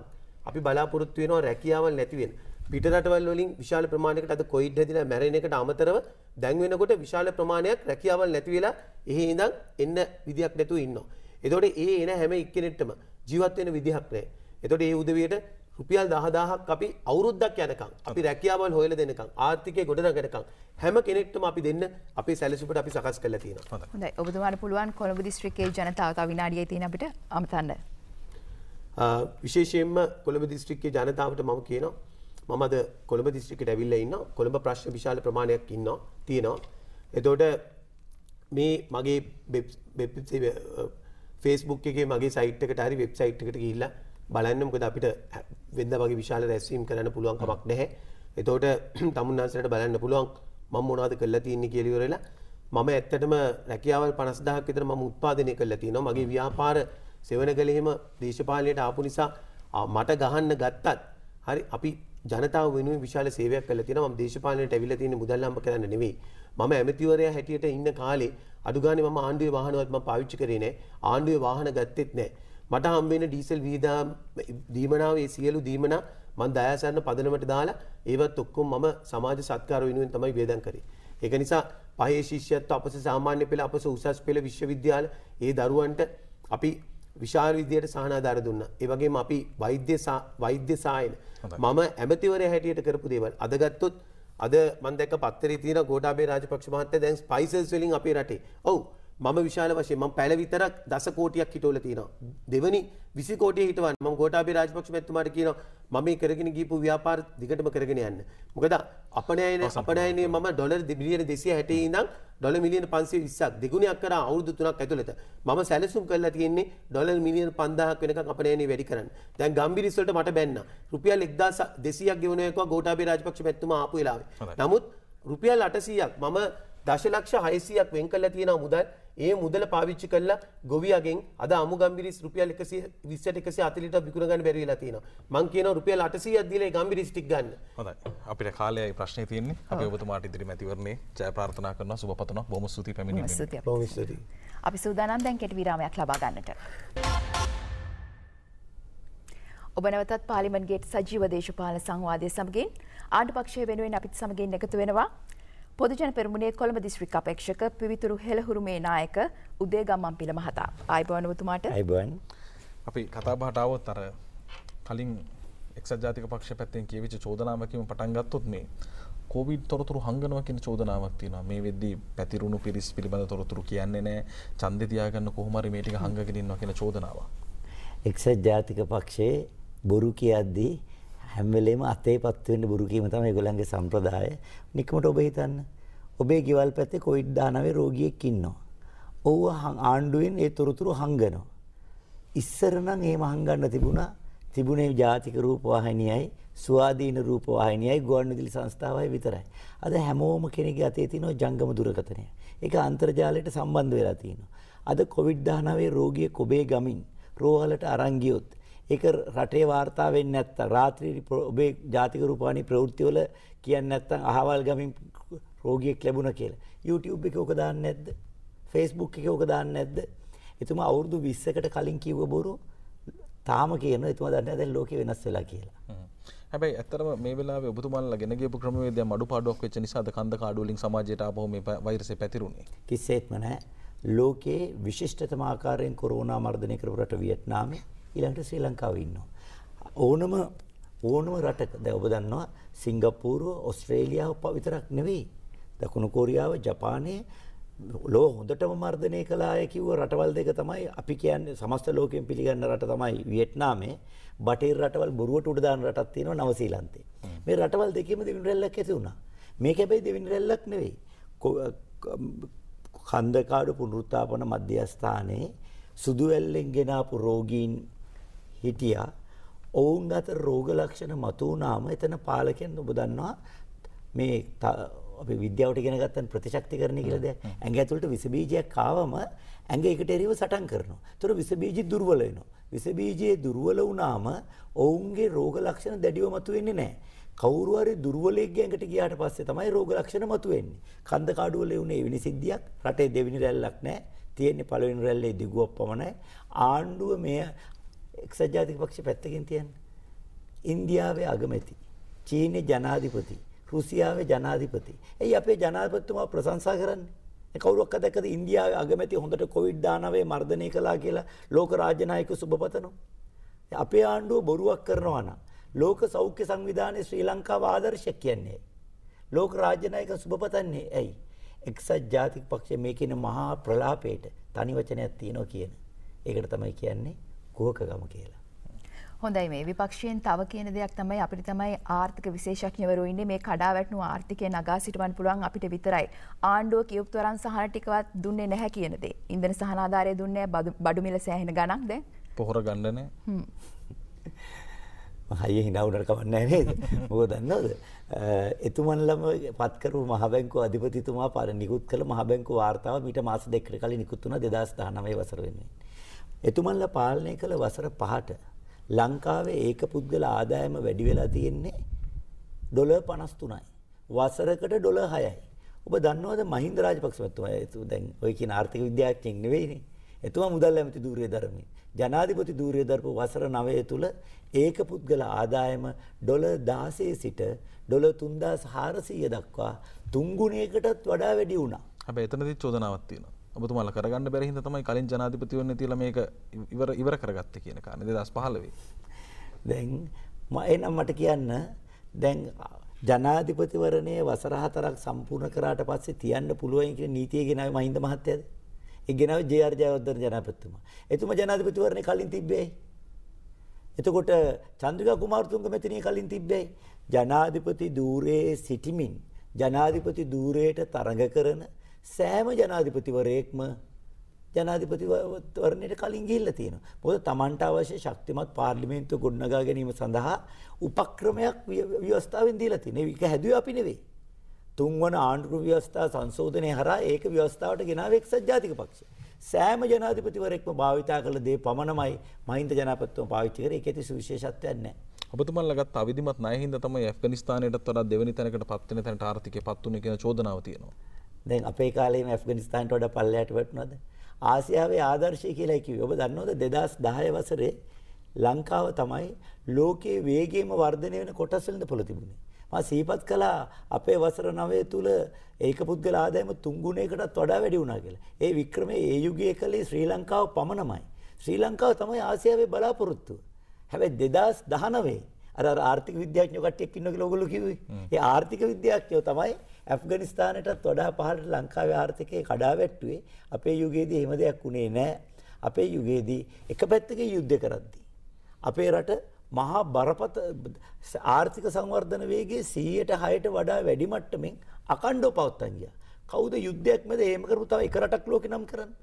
අපි බලාපොරොත්තු වෙනවා රැකියාවල් නැති වෙන. පිටරටවල් වලින් විශාල ප්‍රමාණයකට අද කොවිඩ් හැදිලා මැරෙන එකට අමතරව දැන් වෙනකොට විශාල ප්‍රමාණයක් රැකියාවල් නැති වෙලා එහි ඉඳන් එන්න විදියක් නැතුව ඉන්නවා. එතකොට ඒ එන හැම එක්කෙනෙක්ටම ජීවත් වෙන විදිහක් නැහැ. එතකොට ඒ උදවියට රුපියල් දහදාහක් අපි අවුරුද්දක් යනකම් අපි රැකියාවල් හොයල දෙනකම් ආර්ථිකය ගොඩනගෙනකම් හැම කෙනෙක්ටම අපි දෙන්න අපි සැලසුපට අපි සකස් කල තියෙන හොඳයි ඔබතුමාට පුළුවන් කොළඹ දිස්ත්‍රික්කයේ ජනතාව තව විනාඩියයි තියෙන අපිට අමතන්න විශේෂයෙන්ම කොළඹ දිස්ත්‍රික්කයේ ජනතාවට මම කියනවා මම අද කොළඹ දිස්ත්‍රික්කයට ඇවිල්ලා ඉන්නවා කොළඹ ප්‍රශ්න විශාල ප්‍රමාණයක් ඉන්නවා තියෙනවා එතකොට මේ මගේ ෆේස්බුක් එකේ මගේ සයිට් එකට හරි වෙබ්සයිට් එකට ගිහිල්ලා බලන්නමකද අපිට වෙද වගේ විශාල රැස්වීම් කරන්න පුළුවන් කමක් නැහැ එතෝට තමුන්නාන්සට බලන්න පුළුවන් මං මොනාද කල්ලා තියන්න කියලිවරලා මම ඇත්තටම රැකියාවල් පනස්දාහක් විතර ම උත්පාදනය කල්ල තියනවා මගේ ව්‍යාපාර සෙවන කළෙහෙම දේශපාලයට ආපු නිසා මට ගහන්න ගත්තත් හරි අපි ජනතාව වෙන විශාල සේවයක් කල තින ම දේශපාලනයට ඇවිල තියෙන මුදල්ලම්ම කරන්න නෙවෙයි මම ඇමතිවරය හැටියට ඉන්න කාලේ අඩුගාන ම ආණ්ඩුවේ වාහනවත්ම පාවිච්චි කරනෑ ආණ්ඩුවේ වාහන ගත්තෙත් නෑ මට හම්බෙන ඩීසල් වීදා දීමනාවේ සියලු දීමන මන් දයාසන්න පදනමට දාලා ඒවත් ඔක්කොම් මම සමාජ සත්කාර වෙනුවෙන් තමයි වේදන් කරේ. ඒක නිසා පහේ ශිෂ්‍යත්ව අපස සාමාන්‍ය පෙළ අපස උසස් පෙළ විශ්වවිද්‍යාල ඒ දරුවන්ට අපි විශාල විදියට සහනාධාර දුන්න. ඒවගේම අපි වෛද්‍ය වෛද්‍ය සායන මම ඇමතිවර හැටියට කරපු දේවල් අදගත්තොත් අද මන්දැක පත්තර තින ගෝඩාබේ රාජපක්ෂ මහත්ත දැන්ස් පයිසස් වෙලින් අපි රටේ ඔවු මම විශාල වශයෙන් මම පැල විතරක් දස කෝටියක් හිටවල තියෙනවා. දෙවනි 20 කෝටිය හිටවන්න මම ගෝඨාභය රාජපක්ෂ මැතිතුමාට කියනවා මම මේ කරගෙන ගියපු ව්‍යාපාර දිගටම කරගෙන යන්න. මොකද අපනයන අපනයනයේ මම ඩොලර් මිලියන 260 ඉඳන් ඩොලර් මිලියන 520ක් දෙගුණයක් කරා අවුරුදු 3ක් ඇතුළත. මම සැලසුම් කරලා තියෙන්නේ ඩොලර් මිලියන 5000ක් වෙනකන් අපනයනය වැඩි කරන්න. දැන් ගම්බිරිස් වලට මට බැන්නා. රුපියල් 1200ක් ගෙවන එක ගෝඨාභය රාජපක්ෂ මැතිතුමා ආපු වෙලාවේ. නමුත් රුපියල් 800ක් මම දශලක්ෂ හයසියක් වෙන් කල්ලා තියෙන මුදල් ඒ මුදල පාවිච්චි කල්ලා ගොවියගෙන් අද අමුගම්බිරිස් රුපියල් එකසිය විස්සට එකසි අතිලිට විකුණගන්න බැරිලා තියෙනවා මං කියන රුපියල් අටසියක් දීලා ගම්බිරිස් ටික ගන්න හොඳයි අපිට කාලය ඒ ප්‍රශ්නේ තියෙන්නේ අපි ඔබතුමාට ඉදිරි මැතිවරණේ ජය ප්‍රාර්ථනා කරනවා සුබ පතනවා බොහොම ස්තුතියි පැමිණීමට බොහොම ස්තුතියි අපි සූදානම් දැන් කෙටි විරාමයක් ලබා ගන්නට ඔබ නැවතත් පාලිමන්ගේට සජීව දේශපාලන සංවාදය සමගින් ආණ්ඩුපක්ෂය වෙනුවෙන් අපිත් සමගින් එකතු වෙනවා පොදුජන පෙරමුණේ කොළඹ දිස්ත්‍රික් අපේක්ෂක පිවිතුරු හෙළහුරුමේ නායක උදේ ගම්මන් පිළ මහතා අයිබෝනවතුමාට අයිබන් අපි කතාබහටාවත් අර කලින් එක්ස ජාතික පක්ෂ පැත්තෙන් කියවිච චෝදනාවකම පටන්ගත්තොත් මේ කෝවිඩ් තොරතුරු හංගනවා කියන චෝදනාවක් තියෙනවා මේ වෙද්දී පැතිරුණු පිරිස් පිළිබඳ තොරතුරු කියන්නේ නෑ ඡන්දෙ තියාගන්න කොහොමරි මේ ටික හංගගෙන ඉන්නවා කියන චෝදනාවක් එක්සත් ජාතික පක්ෂයේ බොරු කියද්දී හැම වෙලේම අතේපත් වෙන්න බුරු කීම තමයි ඒගොල්ලන්ගේ සම්ප්‍රදාය. නිකමට ඔබ හිතන්න. ඔබේ ගෙවල් පැත්තේ කොවිඩ් 19 රෝගියෙක් ඉන්නවා. ඔව්ව ආණ්ඩුවෙන් ඒ තොරතුරු හංගනවා. ඉස්සර නම් එහෙම හංගන්න තිබුණා. තිබුණේ ජාතික රූපවාහිනියයි ස්වාධීන රූපවාහිනියයි ගුවන්විදුලි සංස්ථාවයි විතරයි. අද හැමෝම කෙනෙක්ගේ අතේ තියෙනවා ජංගම දුරකථනය. ඒක අන්තර්ජාලයට සම්බන්ධ වෙලා තියෙනවා. අද කොවිඩ් 19 රෝගියෙක් ඔබේ ගමින් රෝහලට අරන් ගියොත් ඒක රටේ වාර්තා වෙන්නේ නැත්තම් රාත්‍රී ඔබේ ජාතික රූපවාහිනී ප්‍රවෘත්තිවල කියන්නේ නැත්තම් අහවල් ගමින් රෝගියෙක් ලැබුණා කියලා. YouTube එකේ ඕක දාන්නේ නැද්ද? Facebook එකේ ඕක දාන්නේ නැද්ද? එතුමා අවුරුදු 20කට කලින් කිව්ව බොරු තාම කියන එතුමා දන්නේ දැන් ලෝකේ වෙනස් වෙලා කියලා. හැබැයි ඇත්තටම මේ වෙලාවේ ඔබතුමාලා ගෙන ගියපු ක්‍රමවේදය අඩුපාඩුවක් වෙච්ච නිසාද කන්ද කාඩු වලින් සමාජයට ආපහු මේ වෛරසය පැතිරුණේ. කිසිසේත්ම නැහැ. ලෝකයේ විශිෂ්ටතම ආකාරයෙන් කොරෝනා මර්ධනය කරපු රට වියට්නාමය. ඊළඟට ශ්‍රී ලංකාවේ ඉන්නවා. ඕනම ඕනම රටක දැන් ඔබ දන්නවා සිංගප්පූරුව, ඕස්ට්‍රේලියාව විතරක් නෙවෙයි. දකුණු කොරියාව, ජපානය ලෝ හොඳටම මර්ධනය කළා අය කිව්ව රටවල් දෙක තමයි අපි කියන්නේ සමස්ත ලෝකයෙන් පිළිගන්න රට තමයි වියට්නාමයේ බටහිර රටවල් බොරුවට උඩ දාන රටක් තියෙනවා නවසීලන්තේ. මේ රටවල් දෙකේම දෙවිනි රැල්ලක් ඇති වුණා. මේක හැබැයි දෙවිනි රැල්ලක් නෙවෙයි. කන්දකාඩු පුනරුත්ථාපන මධ්‍යස්ථානයේ සුදු ඇල්ලෙන් ගෙනාපු රෝගීන් හිටියා. ඔවුන්ගත රෝග ලක්ෂණ මතු වුණාම එතන පාලකයන් ඔබ දන්නවා මේ අපි විද්‍යාවට ඉගෙන ගත්තන් ප්‍රතිශක්තිකරණය කියලා දෙයක්. ඇඟ ඇතුළට විස බීජයක් ආවම ඇඟ එකට එරෙහිව සටන් කරනවා. ඒතර විස බීජي දුර්වල වෙනවා. විස බීජයේ දුර්වල වුණාම ඔවුන්ගේ රෝග ලක්ෂණ දැඩිව මතුවෙන්නේ නැහැ. කවුරු හරි දුර්වලයෙක්ගේ ඇඟට ගියාට පස්සේ තමයි රෝග ලක්ෂණ මතුවෙන්නේ. කන්ද කාඩුවල වුණේ එවැනි සිද්ධියක් රටේ දෙවෙනි රැල්ලක් නැහැ. තියෙන්නේ පළවෙනි රැල්ලේ දිගුවක් පමණයි. ආණ්ඩුව මේ එක්සත් ජාතික පක්ෂ පැත්තකින් තියන්න. ඉන්දියාවේ අගමැති, චීනයේ ජනාධිපති, රුසියාවේ ජනාධිපති. ඇයි අපේ ජනාධිපතිතුමා ප්‍රශංසා කරන්නේ? කවුරක් දැකද ඉන්දියාවේ අගමැති හොඳට කොවිඩ් 19 මර්ධනය කළා කියලා ලෝක රාජ්‍ය නායකයෝ සුබපතනවා. අපේ ආණ්ඩුව බොරුවක් කරනවා නම් ලෝක සෞඛ්‍ය සංවිධානයේ ශ්‍රී ලංකාව ආදර්ශයක් කියන්නේ. ලෝක රාජ්‍ය නායක සුබපතන්නේ ඇයි? එක්සත් ජාතික පක්ෂය මේකින මහා ප්‍රලාපයට තනි වචනයක් තියෙනවා කියන. ඒකට තමයි කියන්නේ කුවකගම කියලා. හොඳයි මේ විපක්ෂයෙන් තව කියන දෙයක් තමයි අපිට තමයි ආර්ථික විශේෂඥවරු ඉන්නේ මේ කඩාවැටුණු ආර්ථිකය නගා සිටවන්න පුළුවන් අපිට විතරයි. ආණ්ඩුව කියපු තරම් සහන ටිකවත් දුන්නේ නැහැ කියන දේ. ඉන්ධන සහන ආධාරය දුන්නේ බඩු මිල සෑහෙන ගණක් දැන්. පොහොර ගන්න නැහැ. හයිය hina උඩට කවන්නේ නැහැ නේද? මොකද දන්නවද? එතුමන්ලම පත්කරු මහබැංකු අධිපතිතුමා පර නිකුත් කළ මහබැංකු වාර්තාව මීට මාස දෙකකට කලින් නිකුත් වුණා 2019 වසර වෙනුවෙන්. එතුමන්ලා පාලනය කළ වසර 5ට ලංකාවේ ඒක පුද්ගල ආදායම වැඩි වෙලා තියෙන්නේ ඩොලර් 53යි. වසරකට ඩොලර් 6යි. ඔබ දන්නවද මහින්ද රාජපක්ෂ මහත්මයා එතු දැන් ඔය කියන ආර්ථික විද්‍යාඥයෙක් නෙවෙයිනේ. එතුමා මුදල් ඇමති ධූරය දරමින් ජනාධිපති ධූරය දරපු වසර 9 තුල ඒක පුද්ගල ආදායම ඩොලර් 16 සිට ඩොලර් 3400 දක්වා තුන් ගුණයකටත් වඩා වැඩි වුණා. හැබැයි එතනදි චෝදනාවක් තියෙනවා. ඔබතුමල කරගන්න බැරිහිද තමයි කලින් ජනාධිපතිවන්න තිල මේක ඉවර ඉවර කරගත්ත කියන කාරන දෙදස් පහලවේ. දැන් එනම් මට කියන්න දැන් ජනාධිපතිවරණය වසරහතරක් සම්පූර්ණ කරට පස්සේ තියන්න පුළුවන් කිය නීතිය ගෙනව මහින්ද මහත්තයද එගෙනව ජයර්ජයවදර ජනපත්තුම. එතුම ජනාධිපතිවරණය කලින් තිබ්බේ. එතකොට චන්ද්‍රික කුමාර්තුන්ග මෙතනය කලින් තිබ්බේ. ජනාධිපති දූරයේ සිටිමින් ජනාධිපති දූරයට තරඟ කරන සෑම ජනාධිපතිවරයෙක්ම ජනාධිපතිවරණයට කලින් ගිල්ල තියෙන. මොද තමන්ට අවශ්‍ය ශක්තිමත් පාර්ලිමේන්තු ගොඩ්නගා ගැනීම සඳහා උපක්‍රමයක් ව්‍යවස්ථාවෙන් දීලා තියෙන එක හැදුව අපි නෙවෙයි. තුන්වන ආණ්ඩුක්‍ර ව්‍යවස්ථා සංශෝධනය හරා ඒක ව්‍යවස්ථාවට ගෙනාව එක්සත් ජාතික පක්ෂ. සෑම ජනාධිපතිවරෙක්ම භාවිතා කළ දේ පමණමයි මහින්ද ජනපත්වම පාවිච්චි කර එක ඇති සුවිශේෂත්වයක් නැහැ. ඔබතුමල්ලගත් අවිධමත් නයහින්ද තමයි ඇෆ්ගනිස්ථානයටත් වඩා දෙවැනි තැනකට පත්වන තැනට ආර්ථිකය පත්වන කියන චෝදනාව තියෙනවා. දැන් අපේ කාලේම ඇෆ්ගනිස්තානට වඩා පල්ලයට වැටුණාද? ආසියාවේ ආදර්ශය කියලා කිව්වේ. ඔබ දන්නවද 2010 වසරේ ලංකාව තමයි ලෝකයේ වේගයෙන්ම වර්ධනය වෙන කොටස් වලින් ඉඳලා තිබුණේ. මම සිහිපත් කළා අපේ වසර 9 තුල ඒක පුද්ගල ආදායම තුන් ගුණයකටත් වඩා වැඩි වුණා කියලා. ඒ වික්‍රමය ඒ යුගයේ කලේ ශ්‍රී ලංකාව පමණමයි. ශ්‍රී ලංකාව තමයි ආසියාවේ බලාපොරොත්තුව. හැබැයි 2019 අර ආර්ථික විද්‍යාඥයෝ කට්ටියක් ඉන්නවා කියලා ඔයගොල්ලෝ කිව්වේ. ඒ ආර්ථික විද්‍යාඥයෝ තමයි ඇෆ්ගනිස්ථානයටත් වඩා පහළට ලංකාවේ ආර්ථිකය කඩාවැට්ටුවේ අපේ යුගයේදී එහෙම දෙයක් වුණේ නැහැ. අපේ යුගයේදී එක පැත්තක යුද්ධ කරද්දී අපේ රට මහා බරපත ආර්ථික සංවර්ධන වේගයේ 100ට 6ට වඩා වැඩි මට්ටමින් අකණ්ඩව පවත්තන් ගියා. කවුද යුද්ධයක් මැද එහෙම කරපු තව එක රටක් ලෝකේ නම් කරන්නේ?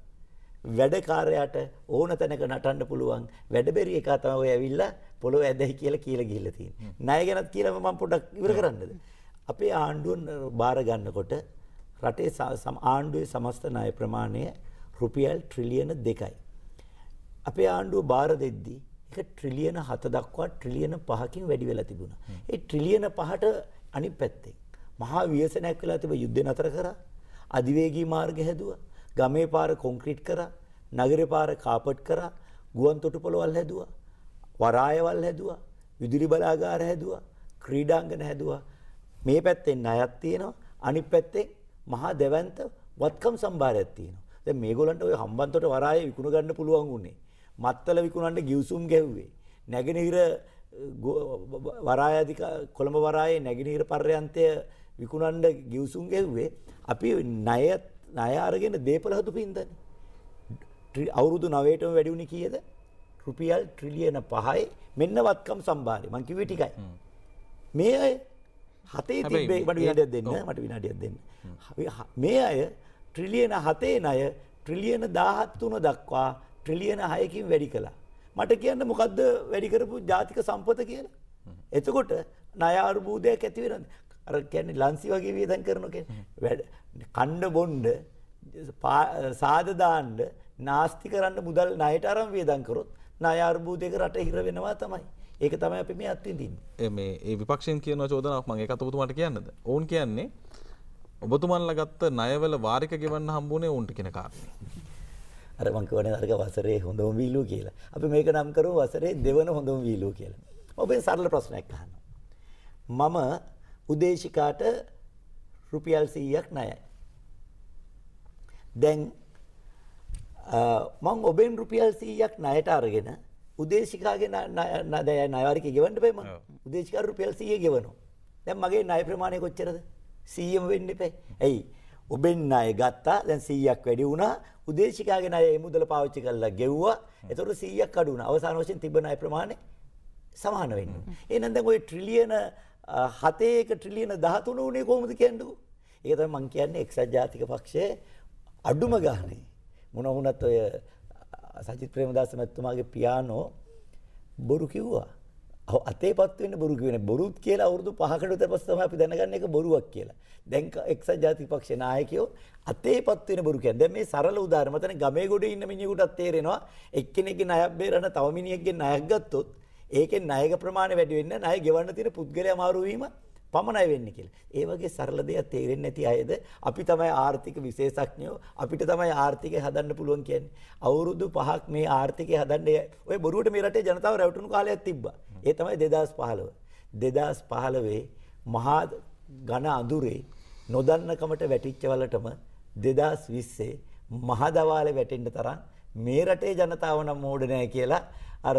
වැඩකාරයාට ඕන තැනක නටන්න පුළුවන් වැඩබෙරි එකා තමයි ඔය ඇවිල්ලා පොළොව ඇදයි කියලා කියලා ගිහිල්ලා තියෙන්නේ. ණය ගැනත් කියලා මම පොඩ්ඩක් ඉවර කරන්නද? අපේ ආණ්ඩුවන් බාරගන්නකොට රටේ ආණ්ඩුවේ සමස්ත ණය ප්‍රමාණය රුපියල් ට්‍රිලියන දෙකයි. අපේ ආණ්ඩුව බාර දෙද්දි එක ට්‍රිලියන හත දක්වා ට්‍රිලියන පහකින් වැඩි වෙලා තිබුණා. ඒ ට්‍රිලියන පහට අනිත් පැත්තෙන් මහා ව්‍යසනයක් වෙලා තිබ යුද්ධ නතර කරා. අධිවේගී මාර්ග හැදුවා. ගමේ පාර කොන්ක්‍රීට් කරා. නගරේ පාර කාපට් කරා. ගුවන් තොටුපළවල් හැදුවා. වරායවල් හැදුවා. විදුලි බලාගාර හැදුවා. ක්‍රීඩාංගන හැදුවා. මේ පැත්තෙන් ණයක් තියෙනවා. අනිත් පැත්තෙන් මහා දෙවන්ත වත්කම් සම්භාරයක් තියෙනවා. දැන් මේගොල්ලන්ට ওই හම්බන්තොට වරායේ විකුණ ගන්න පුළුවන් උනේ. මත්තල විකුණන්න ගිවිසුම් ගැහුවේ. නැගෙනහිර වරාය අධික කොළඹ වරායේ නැගෙනහිර පර්යන්තය විකුණන්න ගිවිසුම් ගැහුවේ. අපි ණය ණය අරගෙන දීපල හදු පින්දනේ. අවුරුදු 9ටම වැඩි වුණේ කීයද? රුපියල් ට්‍රිලියන 5යි මෙන්න වත්කම් සම්භාරය. මං කිව්වේ ටිකයි. මේ අය හතේ තිබේ මට විනාඩියක් දෙන්න මට විනාඩියක් දෙන්න. මේ අය ට්‍රිලියන හතේ නය ට්‍රිලියන දාහත්තුන දක්වා ට්‍රිලියන හයකින් වැඩි කලා. මට කියන්න මොකක්ද වැඩිකරපු ජාතික සම්පත කියලා. එතකොට නයාර්බූදයක් ඇතිවරන්න අර කියන්නේ ලන්සි වගේ වියදන් කරනක වැඩ කණ්ඩ බොන්්ඩ සාධදාන්ඩ නාස්ති කරන්න මුදල් නයට අරම් වියදන් කරොත් නයාර්බූදයක රට හිර වෙනවා තමයි. ඒක තමයි අපි මේ අත්විඳින්නේ. මේ ඒ විපක්ෂයෙන් කියන චෝදනාවක් මම ඒක ඔබතුමාට කියන්නද? ඕන් කියන්නේ ඔබතුමන්ලා ගත්ත ණයවල වාරික ගෙවන්න හම්බුනේ උන්ට කියන කාරණේ. අර මං කියවනේ අරක වසරේ හොඳම වීලුව කියලා. අපි මේක නම් කරමු වසරේ දෙවන හොඳම වීලුව කියලා. ඔබෙන් සරල ප්‍රශ්නයක් අහනවා. මම උදේශිකාට රුපියල් 100ක් ණයයි. දැන් මං ඔබෙන් රුපියල් 100ක් ණයට අරගෙන උදේශිකාගේ නදය නයවාරික ගෙවන්ට පේම උදේශිකර රුපියල් සිය ගෙවනවා දැන් මගේ නය ප්‍රමාණය කොච්චරද සීයම වෙන්න පේ ඇයි ඔබෙන් අය ගත්තා දැන් සීයක් වැඩි වුණා උදේශිකාගෙන අය මුදල පාවිච්චි කරලා ගෙව්වා එතකොට සීයක් අඩු වුණා අවසාන වශයෙන් තිබෙන අය ප්‍රමාණය සමාන වෙන්න එහෙනම් දැන් ওই ට්‍රිලියන 7 එක ට්‍රිලියන 13 උනේ කොහොමද කියන්නේ ඒක තමයි මම කියන්නේ එක්සත් ජාතික පක්ෂයේ අඩුම ගානේ මොන වුණත් ඔය සජිත් ප්‍රේමදාස මැතිතුමාගේ පියානෝ බොරු කිව්වා. අතේ පත් වෙන්න බොරු කිව්වනේ. බොරුත් කියලා අවුරුදු 5කට විතර පස්සේ තමයි අපි දැනගන්නේ ඒක බොරුවක් කියලා. දැන් එක්සත් ජාතික පක්ෂේ නායකයෝ අතේ පත් වෙන බොරු කියන්නේ. දැන් මේ සරල උදාහරණ මතන ගමේ ගොඩේ ඉන්න මිනිහෙකුටත් තේරෙනවා එක්කෙනෙක්ගේ ණයක් බේරන තව මිනිහෙක්ගේ ණයක් ගත්තොත් ඒකෙන් ණයක ප්‍රමාණය වැඩි වෙන්න ණය ගෙවන්න තියෙන පුද්ගලයා මාරු වීම පමණයි වෙන්නේ කියලා. ඒ වගේ සරල දෙයක් තේරෙන්නේ නැති අයද අපි තමයි ආර්ථික විශේෂඥයෝ අපිට තමයි ආර්ථිකය හදන්න පුළුවන් කියන්නේ. අවුරුදු 5ක් මේ ආර්ථිකය හදන්නේ ඔය බොරුවට මේ රටේ ජනතාව රැවටුණු කාලයක් තිබ්බා. ඒ තමයි 2015. 2015 මහා ඝන අඳුරේ නොදන්නකමට වැටිච්ච වලටම 2020 මහදවාලේ වැටෙන්න තරම් මේ රටේ ජනතාව නම් මෝඩ නෑ කියලා අර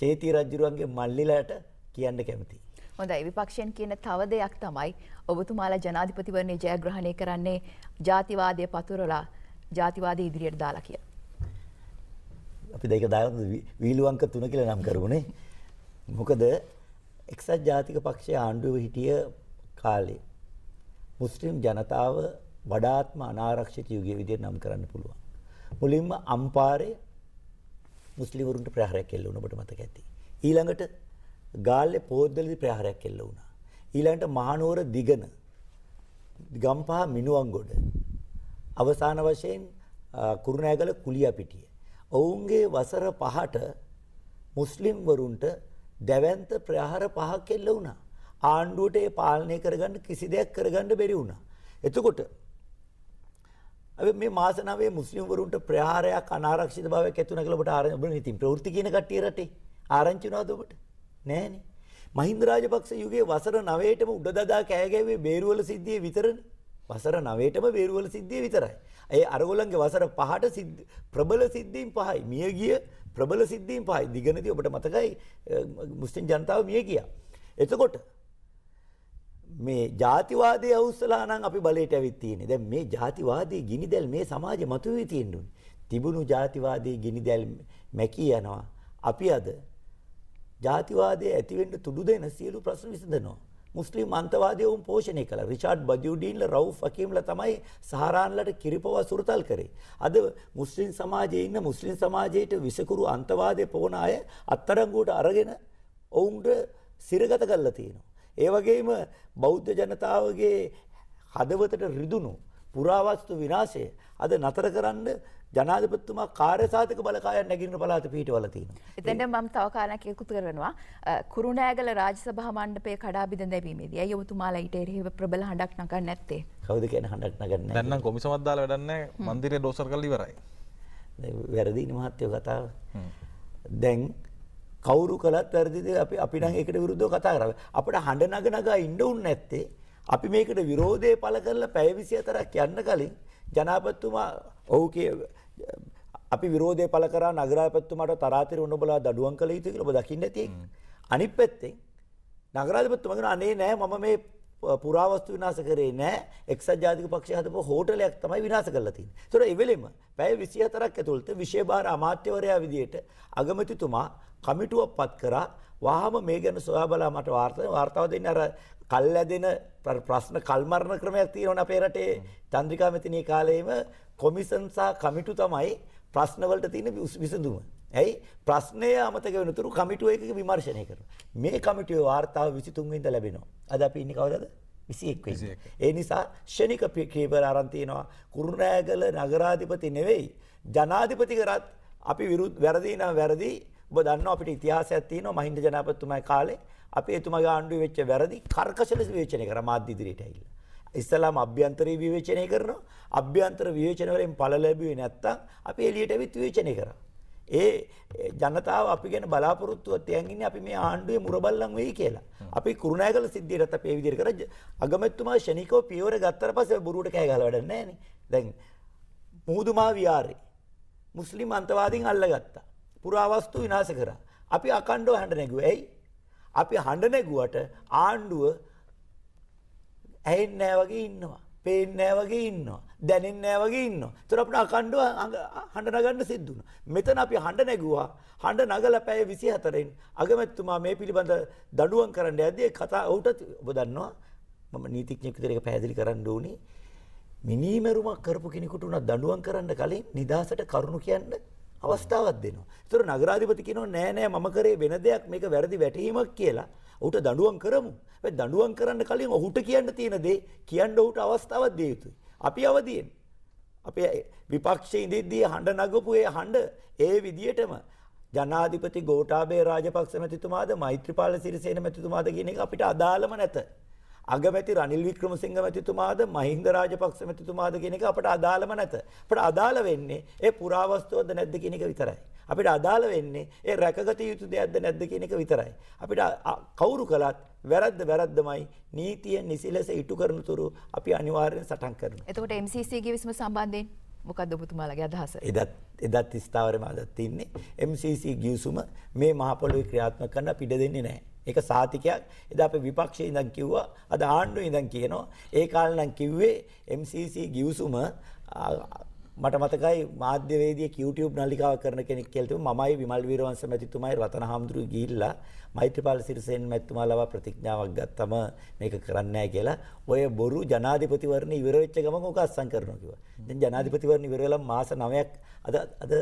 චේති රජුරුවන්ගේ මල්ලිලාට කියන්න කැමතියි. හොඳයි විපක්ෂයෙන් කියන තව දෙයක් තමයි ඔබතුමාලා ජනාධිපතිවරණේ ජයග්‍රහණය කරන්නේ ජාතිවාදය පතුරලා ජාතිවාද ඉදිරියට දාලා කිය. අපි දෙක දා වීලුවංක තුන කියල නම් කරුණේ මොකද එක්සත් ජාතික පක්ෂය ආණ්ඩුව හිටිය කාලේ. මුස්ලිම් ජනතාව වඩාත්ම අනාරක්ෂිත යුගය විදිර නම් කරන්න පුළුවන්. මුලින්ම අම්පාරය මුස්ලිවරුන්ට ප්‍රහරයක් කෙල්ල උනට මතක ඇති. ඊළඟට ගාල්ලේ පෝද්දලදී ප්‍රහාරයක් එල්ල වුණා. ඊළඟට මහනුවර දිගන ගම්පහ මිනුවන්ගොඩ අවසාන වශයෙන් කුරුණෑගල කුලියපිටිය. ඔවුන්ගේ වසර පහට මුස්ලිම් වරුන්ට දැවැන්ත ප්‍රහාර පහක් එල්ල වුණා. ආණ්ඩුවට ඒ පාලනය කරගන්න කිසි දෙයක් කරගන්න බැරි වුණා. එතකොට ඇ මේ මාසනාවේ මුස්ලිම්වරුන්ට ප්‍රහාරයක් අනාරක්ෂිත භාවයක් ඇතුන කලට ආරය බන ඉතින් ප්‍රෘති කියන කටිය රටේ ආරංචිනාදකට නෑනේ. මහින්ද රාජපක්ෂ යුගයේ වසර 9ටම උඩදදා කෑගෑවේ බේරුවල සිද්ධිය විතරනේ. වසර 9ටම බේරුවල සිද්ධිය විතරයි. ඒ අරගොල්ලන්ගේ වසර 5ට ප්‍රබල සිද්ධීන් පහයි. මිය ගිය ප්‍රබල සිද්ධීන් පහයි. දිගනදී ඔබට මතකයි මුස්ලිම් ජනතාව මිය ගියා. එතකොට මේ ජාතිවාදයේ අවුස්සලා නම් අපි බලයට ඇවිත් තියෙන්නේ. දැන් මේ ජාතිවාදී ගිනිදැල් මේ සමාජෙ මතුවේ තියෙන්නේ. තිබුණු ජාතිවාදී ගිනිදැල් මැකී යනවා. අපි අද ජාතිවාදය ඇතිවෙන්න තුඩු දෙන සියලු ප්‍රශ්න විසඳනවා. මුස්ලිම් අන්තවාදය වුන් පෝෂණය කළ රිචාඩ් බදියුඩීන්ල රව් ෆකීම්ල තමයි සහරාන්ලට කිරිපවා සුරතල් කරේ. අද මුස්ලිම් සමාජයේ ඉන්න මුස්ලිම් සමාජයට විසකුරු අන්තවාදය පෝන අය අත්තරංගුවට අරගෙන ඔවුන්ට සිරගත කල්ලා තියෙනවා. ඒ වගේම බෞද්ධ ජනතාවගේ හදවතට රිදුණු පුරාවස්තු විනාශය අද නතර කරන්න ජනාධපත්තුමා කාර්යසාධක බලකාය නැගින්න පලාත පිහිටවල තියෙනවා. එතෙන්ට මම තව කාරණයක් එකතු කරනවා. කුරුණෑගල රාජසභා මණ්ඩපයේ කඩාබිද දැමීමේදී ඇයි ඔබතුමාලා ඊට එරෙහිව ප්‍රබල හඬක් නගන්නේ නැත්තේ? කවුද කියන හඬක් නගන්නේ? දැන් නම් කොමිසමක් දාලා වැඩක් නැහැ. මන්දිරේ ඩෝසර් කරලා ඉවරයි. වැරදින මහත්තයෝ කතාව. දැන් කවුරු කළත් වැරදිද අපි අපි නම් ඒකට විරුද්ධව කතා කරා. අපිට හඬ නග නගා ඉන්න උන් නැත්තේ අපි මේකට විරෝධය පළ කරලා පැය 24ක් යන්න කලින් ජනාධිපතිතුමා ඔහු කිය අපි විරෝධය පල කර නගරාපත්තුමට තරාතර උන්නබලා දඩුවන් කළ යුතු ලබ දකින්න ඇති. අනිත් පැත්තෙන් නගරාධපත්තුමගෙන අනේ නෑ මම මේ පුරාවස්තු විනාස කරේ නෑ එක්සත් ජාතික පක්ෂ හදපු හෝටලයක් තමයි විනාස කරලා තියෙන්නේ. ඒතර එවෙලෙම පැය 24ක් ඇතුළත විශේෂ භාර අමාත්‍යවරයා විදියට අගමැතිතුමා කමිටුවක්පත් කරා වහාම මේ ගැන සොයා බලා මට වාර්තා වාර්තාව දෙන්න අර කල් ඇදෙන ප්‍රශ්න කල්මරණ ක්‍රමයක් තියෙනවනේ අපේ රටේ චන්ද්‍රිකා මෙතිනී කාලේම කොමිසන් සහ කමිටු තමයි ප්‍රශ්නවලට තියෙන විසඳුම. ඇයි ප්‍රශ්නය අමතක වෙනතුරු කමිටුව එක විමර්ශනය කර. මේ කමිටුව වාර්තාව විසිතුන්වෙන්ද ලැබෙනවා. අද අපි ඉන්න කවදද විසියෙක් ඒ නිසා ෂණික ක්‍රීපර අරන්තියනවා කුරුණෑගල නගරාධිපති නෙවෙයි. ජනාධිපති කරත් අපි විරුත් වැරදිී නම් වැරදි ඔබ දන්න අපිට ඉතිහාසයක් තියෙනවා මහින්ද ජනාපතිතුමයි කාලේ අපේ එතුමගේ ආණ්ඩුවේ වෙච්ච වැරදි කර්කශ ලෙස විවේචනය කර මාධ්‍ය ඉදිරියට ඇවිල්ලා. ඉස්සලාම අභ්‍යන්තරී විවේචනය කරනවා. අභ්‍යන්තර විවේචන වලින් ඵල ලැබුවේ නැත්තම් අපි එළියට ඇවිත් විවේචනය කරනවා. ඒ ජනතාව අපි ගැන බලාපොරොත්තුව තියන් ඉන්නේ අපි මේ ආණ්ඩුවේ මුරබල්ලන් වෙයි කියලා. අපි කුරුණෑගල සිද්ධියටත් අපි ඒ විදිහට කරා අගමැතිතුමා ශනිකව පියවර ගත්තට පස්සේ බොරුවට කෑ ගහලා වැඩක් නැහැ නේ. දැන් මුහුදුමා විහාරේ මුස්ලිම් අන්තවාදීන් අල්ලගත්තා. පුරාවස්තු විනාශ කරා. අපි අකණ්ඩව හඬ නැගුවා. ඇයි? අපි හඬ නැගුවට ආණ්ඩුව ඇහෙන්නේ නැහැ වගේ ඉන්නවා. පේන්නේ නැහැ වගේ ඉන්නවා. දැනෙන්නේ නැහැ වගේ ඉන්නවා. ඒතර අපිට අකණ්ඩව හඬ නගන්න සිද්ධ වුණා. මෙතන අපි හඬ නැගුවා. හඬ නගලා පැය 24න් අගමැතිතුමා මේ පිළිබඳ දඬුවම් කරන්න යද්දී කතා ඔහුට ඔබ දන්නවා මම නීතිඥයෙක් විදිහට ඒක පැහැදිලි කරන්න ඕනේ. මිනීමරුමක් කරපු කෙනෙකුට උනා දඬුවම් කරන්න කලින් නිදාසට කරුණු කියන්න අවස්ථාවක් දෙනවා. ඒතර නගරාධිපති කියනවා නෑ නෑ මම කරේ වෙන දෙයක් මේක වැරදි වැටහීමක් කියලා. ඔහුට දඬුවම් කරමු. හැබැයි දඬුවම් කරන්න කලින් ඔහුට කියන්න තියෙන දේ කියන්න ඔහුට අවස්ථාවක් දිය යුතුයි. අපි අවදියෙන්. අපේ විපක්ෂයේ ඉඳිද්දී හඬ නගපු ඒ හඬ ඒ විදියටම ජනාධිපති ගෝඨාභය රාජපක්ෂ මැතිතුමාද මෛත්‍රීපාල සිරිසේන මැතිතුමාද කියන එක අපිට අදාළම නැත. අගමැති රනිල් වික්‍රමසිංහ මැතිතුමාද මහින්ද රාජපක්ෂ මැතිතුමාද කියන එක අපට අදාළම නැත. අපට අදාළ වෙන්නේ ඒ පුරාවස්තුවද නැද්ද කියන එක විතරයි. අපිට අදාළ වෙන්නේ ඒ රැකගත යුතු දෙයක්ද නැද්ද කියන එක විතරයි. අපිට කවුරු කළත් වැරද්ද වැරද්දමයි නීතිය නිසිලස ඉටු කරන තුරු අපි අනිවාර්යෙන් සටන් කරනවා. එතකොට MCC ගේ විසම සම්බන්ධයෙන් මොකක්ද ඔබතුමාලගේ අදහස? එදත් එදත් ස්ථාවරෙම අදත් ඉන්නේ MCC ගිවිසුම මේ මහ පොළොවේ ක්‍රියාත්මක කරන්න පිට දෙන්නේ නැහැ. ඒක සාතිකයක්. එදා අපි විපක්ෂයේ ඉඳන් කිව්වා, අද ආණ්ඩුවේ ඉඳන් කියනවා. ඒ කාලේ නම් කිව්වේ MCC ගිවිසුම මට මතකයි මාධ්‍යවේදියෙක් YouTube නලිකාවක් කරන කෙනෙක් කියලා තිබුණා මමයි විමල් වීරවංශ මැතිතුමයි රතන හාමුදුරු ගිහිල්ලා මෛත්‍රීපාල සිරිසෙන් මැතිතුමාලව ප්‍රතිඥාවක් ගත්තම මේක කරන්නේ නැහැ කියලා ඔය බොරු ජනාධිපතිවරණ ඉවර වෙච්ච ගමන් ඕක අත්සන් කරනවා කිව්වා. දැන් ජනාධිපතිවරණ ඉවර වෙලා මාස 9ක් අද අද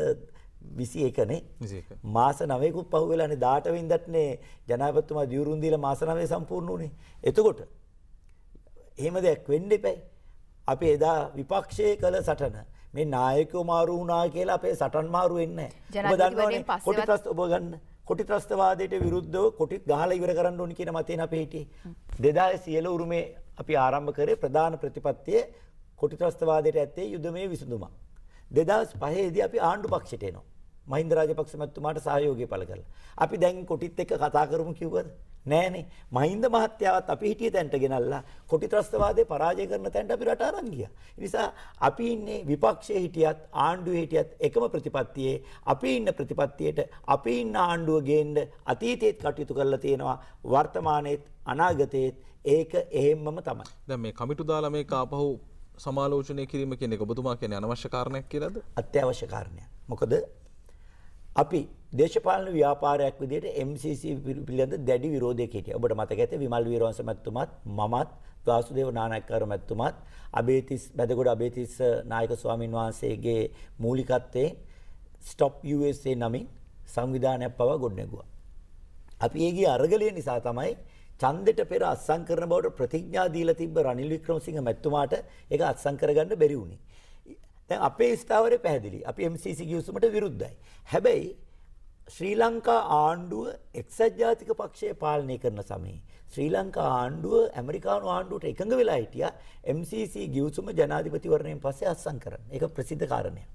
21 නේ. 21. මාස 9කුත් පහුවෙලානේ 18 වෙනිදාටනේ ජනාධිපතිතුමා දියුරුන් දීලා මාස 9 සම්පූර්ණ වුණේ. එතකොට එහෙම දෙයක් වෙන්න එපැයි. අපි එදා විපක්ෂයේ කළ සටන මේ නායකෝ මාරු වුණා කියලා අපේ සටන් මාරු වෙන්නේ නැහැ. ඔබ දන්නවනේ කොටි ත්‍රස්ත ඔබ ගන්න කොටි ත්‍රස්තවාදයට විරුද්ධව කොටි ගහලා ඉවර කරන්න ඕනි කියන මතයෙන් අපි හිටියේ. 2000 උරුමේ අපි ආරම්භ කරේ ප්‍රධාන ප්‍රතිපත්තියේ කොටි ත්‍රස්තවාදයට ඇත්තේ යුදමය විසඳුමක්. 2005 දී අපි ආණ්ඩු පක්ෂයට එනවා. මහින්ද රාජපක්ෂ මැතිතුමාට සහයෝගය පළ කළා. අපි දැන් කොටිත් එක්ක කතා කරමු කිව්වද? නෑනේ. මහින්ද මහත්තයාවත් අපි හිටිය තැනට ගෙනල්ලා කොටි ත්‍රස්තවාදේ පරාජය කරන තැනට අපි රට අරන් ගියා. නිසා අපි ඉන්නේ විපක්ෂයේ හිටියත් ආණ්ඩුවේ හිටියත් එකම ප්‍රතිපත්තියේ අපි ඉන්න ප්‍රතිපත්තියට අපි ඉන්න ආණ්ඩුව ගේන්න අතීතයේත් කටයුතු කරලා තියෙනවා. වර්තමානයේත් අනාගතයේත් ඒක එහෙම්මම තමයි. දැන් මේ කමිටු දාලා මේක ආපහු සමාලෝචනය කිරීම කියන එක ඔබතුමා කියන්නේ අනවශ්‍ය කාරණයක් කියලාද? අත්‍යවශ්‍ය කාරණයක්. මොකද අපි දේශපාලන ව්‍යාපාරයක් විදිහට MCC පිළිබඳ දැඩි විරෝධයක් හිටියා. ඔබට මතක ඇති විමල් වීරවංශ මැතිතුමාත් මමත් වාසුදේව නානායක්කාර මැතිතුමාත් අබේතිස් බදගොඩ අබේතිස් නායක ස්වාමින් වහන්සේගේ මූලිකත්වයෙන් stop USA නමින් සංවිධානයක් පවා ගොඩනැගුවා. අපි ඒගේ අරගලය නිසා තමයි ඡන්දෙට පෙර අත්සන් කරන බවට ප්‍රතිඥා දීලා තිබ්බ රනිල් වික්‍රමසිංහ මැතිතුමාට ඒක අත්සන් කරගන්න බැරි වුණේ. දැන් අපේ ස්ථාවරය පැහැදිලි. අපි MCC ගිවිසුමට විරුද්ධයි. හැබැයි ශ්‍රී ලංකා ආණ්ඩුව එක්සත් ජාතික පක්ෂය පාලනය කරන සමයේ ශ්‍රී ලංකා ආණ්ඩුව ඇමරිකානු ආණ්ඩුවට එකඟ වෙලා හිටියා MCC ගිවිසුම ජනාධිපතිවරණයෙන් පස්සේ අත්සන් කරන්න. ඒක ප්‍රසිද්ධ කාරණයක්.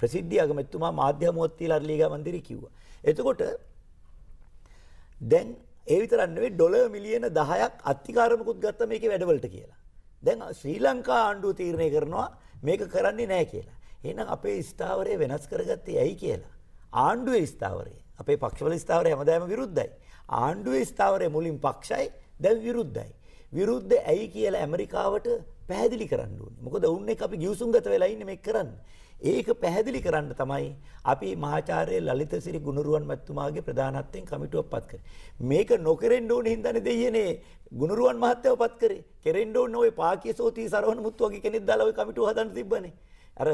ප්‍රසිද්ධිය අගමැතිතුමා මාධ්‍ය හමුවත්තිල අරලීගා මන්දිරේ කිව්වා. එතකොට දැන් ඒ විතරක් නෙවෙයි ඩොලර් මිලියන 10ක් අත්තිකාරමකුත් ගත්තා මේකේ වැඩවලට කියලා. දැන් ශ්‍රී ලංකා ආණ්ඩුව තීරණය කරනවා මේක කරන්නේ නෑ කියලා. එහෙනම් අපේ ස්ථාවරය වෙනස් කරගත්තේ ඇයි කියලා. ආණ්ඩුවේ ස්ථාවරය අපේ පක්ෂවල ස්ථාවරය හැමදාම විරුද්ධයි. ආණ්ඩුවේ ස්ථාවරය මුලින් පක්ෂයි දැන් විරුද්ධයි. විරුද්ධ ඇයි කියලා ඇමරිකාවට පැහැදිලි කරන්න ඕනේ. මොකද ඔවුන් එක අපි ගිවිසුම්ගත වෙලා ඉන්නේ මේක කරන්න. ඒක පැහැදිලි කරන්න තමයි අපි මහාචාර්ය ලලිතසිරි ගුණරුවන් මැතිතුමාගේ ප්‍රධානත්වයෙන් කමිටුවක් පත් කරේ. මේක නොකරෙන්න ඕනේ හින්දානේ දෙයියනේ ගුණරුවන් මහත්තයව පත් කරේ. කෙරෙන්න ඕනේ ওই පාකියසෝති සරවණ මුත්තු වගේ කෙනෙක් දාලා ওই කමිටුව හදන්න තිබ්බනේ. අර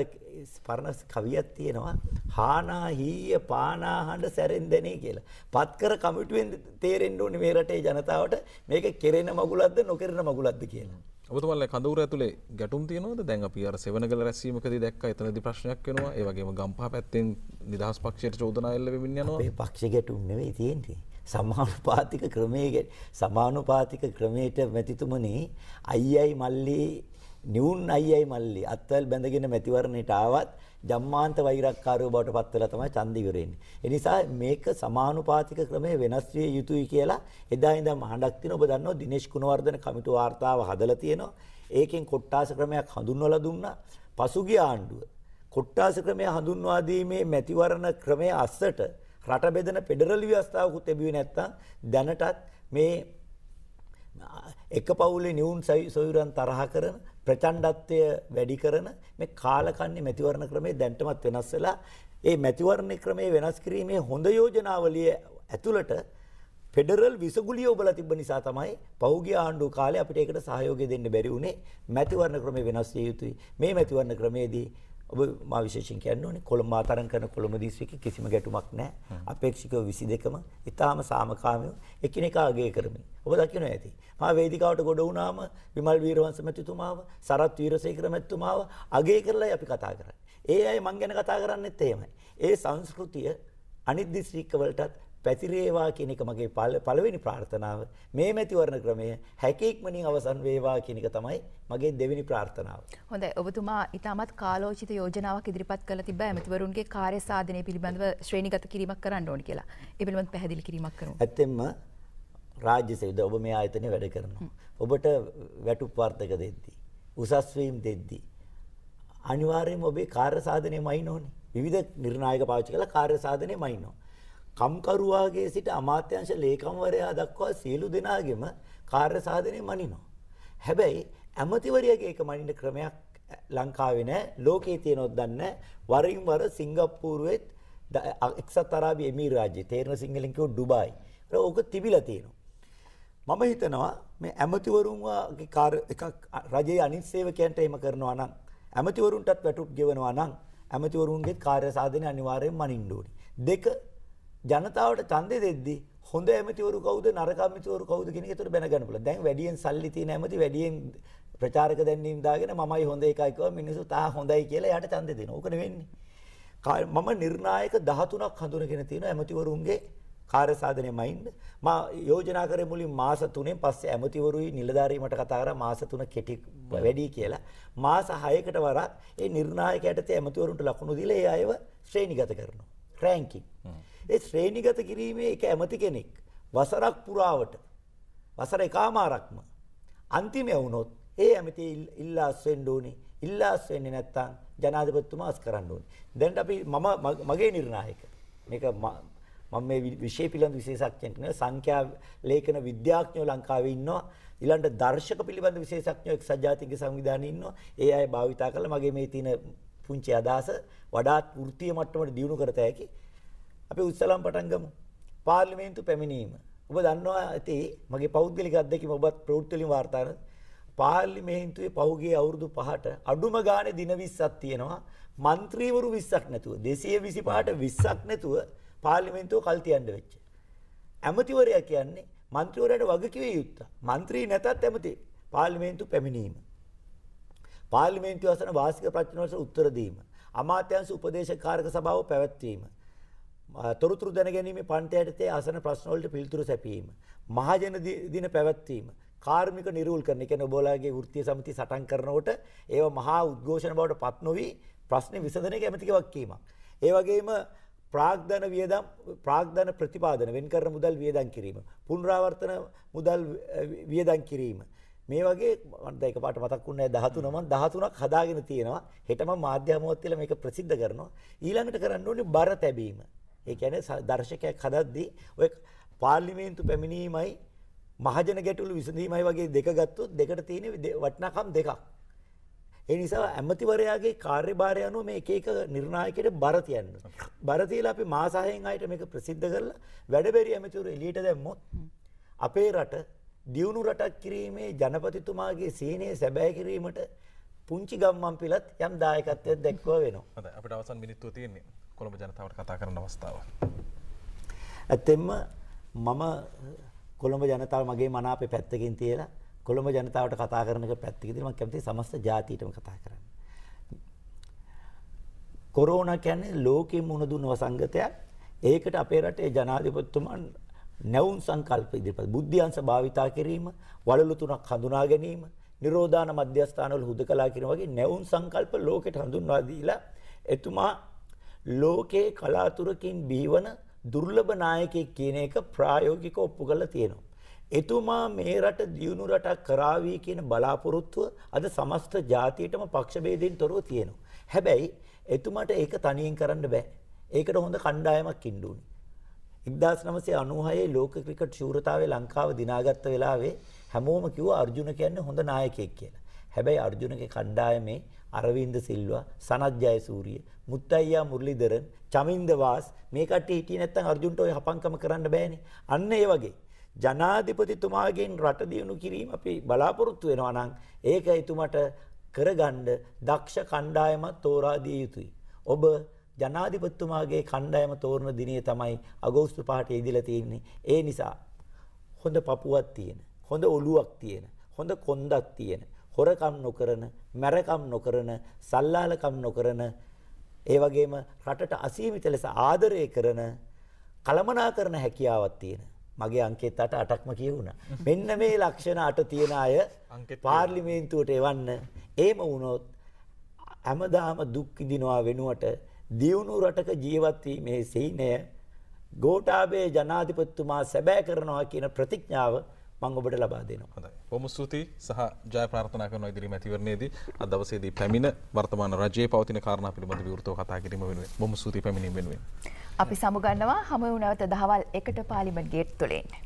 පරණ කවියක් තියෙනවා හානා හීය පානා හඬ සැරෙන්දනේ කියලා. පත්කර කමිටුවෙන් තේරෙන්න ඕනේ මේ රටේ ජනතාවට මේක කෙරෙන මගුලක්ද නොකරන මගුලක්ද කියලා. ඔබතුමල්ල කඳවර ඇතුළේ ගැටුම් තියනවද දැන් අපි අර සෙවන කළ රැසීමකද දක් එතනදි ප්‍රශ්නයක් වෙනවා ඒවගේම ගම්පා පැත්තෙන් නිදහස් පක්ෂයට චෝදනාල්ල වෙමින්යනවා පක්ෂ ගැටුම් නෙවේ තියෙන්ටි සමානුපාතික ක්‍රමයගෙන් සමානුපාතික ක්‍රමයට මැතිතුමනේ අයියි මල්ලේ නිවුන් අයියයි මල්ලි අත්වල් බැඳගෙන මැතිවරණයට ආවත් ජම්මාන්ත වෛරක්කාරයෝ බවට පත් වෙලා තමයි ඡන්ද ඉවර වෙන්නේ. ඒ නිසා මේක සමානුපාතික ක්‍රමයේ වෙනස් විය යුතුයි කියලා එදා ඉඳන්ම හඬක් තියෙනවා. ඔබ දන්නවා දිනේෂ් ගුණවර්ධන කමිටු වාර්තාව හදලා තියෙනවා. ඒකෙන් කොට්ටාස ක්‍රමයක් හඳුන්වලා දුන්නා. පසුගිය ආණ්ඩුව කොට්ටාස ක්‍රමය හඳුන්වා දීමේ මැතිවරණ ක්‍රමය අස්සට රට බෙදෙන ෆෙඩරල් ව්‍යවස්ථාවකුත් ලැබුවේ නැත්තම් දැනටත් මේ එක පවුලේ නිවුන් සොයුරන් තරහ කරන ප්‍රචණ්ඩත්වය වැඩි කරන මේ කාලකන්නේ මැතිවරණ ක්‍රමේ දැන්ටමත් වෙනස් වෙලා ඒ මැතිවරණ ක්‍රමේ වෙනස් කිරීමේ හොඳ යෝජනාවලිය ඇතුළට ෆෙඩරල් විසගුලිය ඔබලා තිබ්බ නිසා තමයි පහුගිය ආණ්ඩු කාලේ අපිට ඒකට සහයෝගය දෙන්න බැරි වුණේ මැතිවරණ ක්‍රමේ වෙනස් විය යුතුයි මේ මැතිවරණ ක්‍රමේදී ඔබ මා විශේෂයෙන් කියන්න ඕනේ කොළඹ ආතරම් කරන කොළඹ දිස්ත්‍රික්කයේ කිසිම ගැටුමක් නැහැ. අපේක්ෂකව 22ම ඊටාම සාමකාමීව එකිනෙකා අගය කරමින්. ඔබ දකින්න ඇති. මා වේදිකාවට ගොඩ වුණාම විමල් වීරවංශ මැතිතුමාව, සරත් වීරසේකර මැතිතුමාව අගය කරලායි අපි කතා කරන්නේ. ඒ අය මං ගැන කතා කරන්නෙත් එහෙමයි. ඒ සංස්කෘතිය අනිත් දිස්ත්‍රික්ක වලටත් පැතිරේවා කියන එක මගේ පළවෙනි ප්‍රාර්ථනාව. මේ මැතිවරණ ක්‍රමය හැකෙක්මනින් අවසන් වේවා කියන එක තමයි මගේ දෙවෙනි ප්‍රාර්ථනාව. හොඳයි ඔබතුමා ඉතාමත් කාලෝචිත යෝජනාවක් ඉදිරිපත් කළා තිබ්බා ඇමතිවරුන්ගේ කාර්ය සාධනය පිළිබඳව ශ්‍රේණිගත කිරීමක් කරන්න ඕනි කියලා. ඒ පිළිබඳව පැහැදිලි කිරීමක් කරමු. ඇත්තෙන්ම රාජ්‍ය සේවද ඔබ මේ ආයතනයේ වැඩ කරනවා. ඔබට වැටුප් වර්ධක දෙද්දී, උසස් වීම් දෙද්දී අනිවාර්යයෙන්ම ඔබේ කාර්ය සාධනය මයින් ඕනේ. විවිධ නිර්ණායක පාවිච්චි කළා කාර්ය සාධනය මයින් ඕනේ. කම්කරුවාගේ සිට අමාත්‍යංශ ලේකම්වරයා දක්වා සියලු දෙනාගෙම කාර්ය සාධනය මනිනවා. හැබැයි ඇමතිවරියගේ එක මනින ක්‍රමයක් ලංකාවේ නෑ ලෝකයේ තියෙනොත් දන්න වරින් වර සිංගප්පූරුවෙත් එක්සත් අරාබි එමීරාජ්‍ය තේරෙන සිංහලෙන් කියෝ ඩුබායි. ඕක තිබිලා තියෙනවා. මම හිතනවා මේ ඇමතිවරුන්ගේ කාර් එකක් රජයේ අනිත් සේවකයන්ට එහෙම කරනවා නම් ඇමතිවරුන්ටත් වැටුප් ගෙවනවා නම් ඇමතිවරුන්ගේ කාර්ය සාධනය අනිවාර්යෙන් මනින්න ඕනේ. දෙක ජනතාවට ඡන්දෙ දෙද්දී හොඳ ඇමතිවරු කවුද නරක ඇමතිවරු කවුද කියන එක ඒතර බැනගන්න පුළුවන්. දැන් වැඩියෙන් සල්ලි තියෙන ඇමති වැඩියෙන් ප්‍රචාරක දැන්නීම් දාගෙන මමයි හොඳ එකයි කිව්වා මිනිස්සු තා හොඳයි කියලා එයාට ඡන්දෙ දෙනවා. ඕකනේ වෙන්නේ. මම නිර්ණායක 13ක් හඳුනගෙන තියෙනවා ඇමතිවරුන්ගේ කාර්යසාධනය මයින්ද මා යෝජනා කර මුලින් මාස තුනෙන් පස්සේ ඇමතිවරුයි නිලධාරීමට කතා කරා මාස තුන කෙටි වැඩි කියලා මාස 6කට වරක් ඒ නිර්ණායකයට තේ ඇමතිවරුන්ට ලකුණු දීලා ඒ අයව ශ්‍රේණිගත කරනවා රෑන්කින් ඒ ශ්‍රේණිගත කිරීමේ එක ඇමති කෙනෙක් වසරක් පුරාවට වසර එකමාරක්ම අන්තිම වුණොත් ඒ ඇමති ඉල්ලාස් වෙන්න ඕනේ. ඉල්ලාස් වෙන්නේ නැත්නම් ජනාධිපතිතුමා අස් කරන්න ඕනේ. දැන් අපි මම මගේ නිර්ණායක මේක මම මේ විෂය පිළිබඳ විශේෂඥයෙක් නෙවෙයි සංඛ්‍යා ලේඛන විද්‍යාඥයෝ ලංකාවේ ඉන්නවා ඊළඟට දර්ශක පිළිබඳ විශේෂඥයෝ එක්සත් ජාතීන්ගේ සංවිධානයේ ඉන්නවා ඒ අය භාවිතා කරලා මගේ මේ තියෙන පුංචි අදහස වඩාත් වෘත්තීය මට්ටමට දියුණු කරත හැකි අපි උත්සලම් පටන්ගමු. පාර්ලිමේන්තු පැමිණීම. ඔබ දන්නවා ඇති මගේ පෞද්ගලික අත්දැකීම ඔබත් ප්‍රවෘත්තිලින් වාර්තාන පාර්ලිමේන්තුවේ පහුගිය අවුරුදු පහට අඩුම ගානේ දින 20ක් තියෙනවා. മന്ത്രിවරු 20ක් නැතුව 225ට 20ක් නැතුව පාර්ලිමේන්තුව කල් තියන්න වෙච්ච. ඇමතිවරයා කියන්නේ മന്ത്രിවරයාට වගකිව යුත්තා. മന്ത്രി නැතත් ඇමති පාර්ලිමේන්තු පැමිණීම. පාර්ලිමේන්තුව අසන වාසික ප්‍රශ්න වලට උත්තර දීම. අමාත්‍යංශ උපදේශකාරක සභාව පැවැත්වීම. තොරතුරු දැනගැනීම පන්තයටතේ අසන ප්‍රශ්නවලට පිල්තුරු සැපීම. මහජන දින පැවැත්වීම. කාර්මික නිරූල් කරන එකන බෝලාගේ ෘත්තිය සමති සටන් කරනවට ඒ මහා උද්ඝෝෂණ බවට පත්නොවී ප්‍රශ්න විසඳනය ඇමතික වක්කීමක්. ඒවගේම ප්‍රාග්ධන වියදම් ප්‍රාග්ධන ප්‍රතිපාදන වෙන් කර මුදල් වියදන් කිරීම. පුන්රාවර්තන මුදල් වියදන් කිරීම. මේ වගේ මන්දක පාට මතක්ුණේ දහතු නම දහතුනක් හදාගෙන තියෙනවා හෙටම මාධ්‍යමෝත්තිල මේක ප්‍රසිද්ධ කරනවා. ඊළඟට කරන්න ඕනි බර තැබීම. ඒ කියන්නේ දර්ශකයක් හදද්දී ඔය පාර්ලිමේන්තු පැමිණීමයි මහජන ගැටලු විසඳීමයි වගේ දෙක ගත්තොත් දෙකට තියෙන වටිනාකම් දෙකක්. ඒ නිසා ඇමතිවරයාගේ කාර්යභාරය අනුව මේ එක එක නිර්ණායකයට බර තියන්න. බර තියලා අපි මාස 6න් අයිට මේක ප්‍රසිද්ධ කරලා වැඩබැරි ඇමතිවරු එළියට දැම්මොත් අපේ රට දියුණු රටක් කිරීමේ ජනපතිතුමාගේ සීනේ සැබෑ කිරීමට පුංචි ගම්මන් පිලත් යම් දායකත්වයක් දැක්වුවා වෙනවා. හොඳයි අපිට අවසන් මිනිත්තුව තියෙන්නේ. කොළඹ ජනතාවට කතා කරන අවස්ථාව. ඇත්තෙම මම කොළඹ ජනතාව මගේ මන අපේ පැත්තකින් තියලා කොළඹ ජනතාවට කතා කරනක පැත්තකදී මම කැමතියි සමස්ත ජාතියටම කතා කරන්න. කොරෝනා කියන්නේ ලෝකෙ මුණ දුන්න වසංගතයක්. ඒකට අපේ රටේ ජනාධිපතිතුමා නැවුම් සංකල්ප ඉදිරිපත් බුද්ධියංශ භාවිතා කිරීම, වළලු තුනක් හඳුනා ගැනීම, නිරෝධාන මධ්‍යස්ථානවල හුදකලා කිරීම වගේ නැවුම් සංකල්ප ලෝකෙට හඳුන්වා දීලා එතුමා ලෝකයේ කලාතුරකින් බිහිවන දුර්ලභ නායකයෙක් කියන එක ප්‍රායෝගිකව ඔප්පු කරලා තියෙනවා. එතුමා මේ රට දියුණු රටක් කරાવી කියන බලාපොරොත්තුව අද සමස්ත ජාතියටම පක්ෂ ભેදයෙන් තොරව තියෙනවා. හැබැයි එතුමාට ඒක තනියෙන් කරන්න බෑ. ඒකට හොඳ කණ්ඩායමක් ඉන්න ඕනේ. 1996 ලෝක ක්‍රිකට් ශූරතාවේ ලංකාව දිනාගත්ත වෙලාවේ හැමෝම කිව්වා අර්ජුන කියන්නේ හොඳ නායකයෙක් කියලා. හැබැයි අර්ජුනගේ කණ්ඩායමේ අරවින්ද සිල්වා, සනත් ජයසූරිය, මුත්තයියා මුරලිදරන්, චමින්ද වාස් මේ කට්ටිය හිටියේ නැත්නම් අර්ජුන්ට ওই හපංකම කරන්න බෑනේ. අන්න ඒ වගේ ජනාධිපතිතුමාගෙන් රට දියුණු කිරීම අපි බලාපොරොත්තු වෙනවා නම් ඒක එතුමට කරගන්න දක්ෂ කණ්ඩායමක් තෝරා දිය යුතුයි. ඔබ ජනාධිපතිතුමාගේ කණ්ඩායම තෝරන දිනේ තමයි අගෝස්තු පහට ඉදිලා තියෙන්නේ. ඒ නිසා හොඳ පපුවක් තියෙන, හොඳ ඔළුවක් තියෙන, හොඳ කොන්දක් තියෙන, හොරකම් නොකරන, මැරකම් නොකරන, සල්ලාලකම් නොකරන, ඒ වගේම රටට අසීමිත ලෙස ආදරය කරන කළමනාකරන හැකියාවක් තියෙන. මගේ අංකෙත් අට අටක්ම කියවුණා. මෙන්න මේ ලක්ෂණ අට තියෙන අය පාර්ලිමේන්තුවට එවන්න. එහෙම වුණොත් හැමදාම දුක් විඳිනවා වෙනුවට දියුණු රටක ජීවත් වීමේ සීනය ගෝඨාභය ජනාධිපතිතුමා සැබෑ කරනවා කියන ප්‍රතිඥාව මංගඔබට ලබා දෙනවා හොඳයි බොම සූති සහ ජය ප්‍රාර්ථනා කරන ඉදිරි මැතිවරණයේදී අද දවසේදී පැමිණ වර්තමාන රජයේ පවතින කාරණා පිළිබඳ විවෘතව කතා කිරීම වෙනුවෙන් බොම සූති පැමිණීම වෙනුවෙන් අපි සමුගන්නවා හමුවුණවත දහවල් එකට පාලිමට ගේට් තුළින්.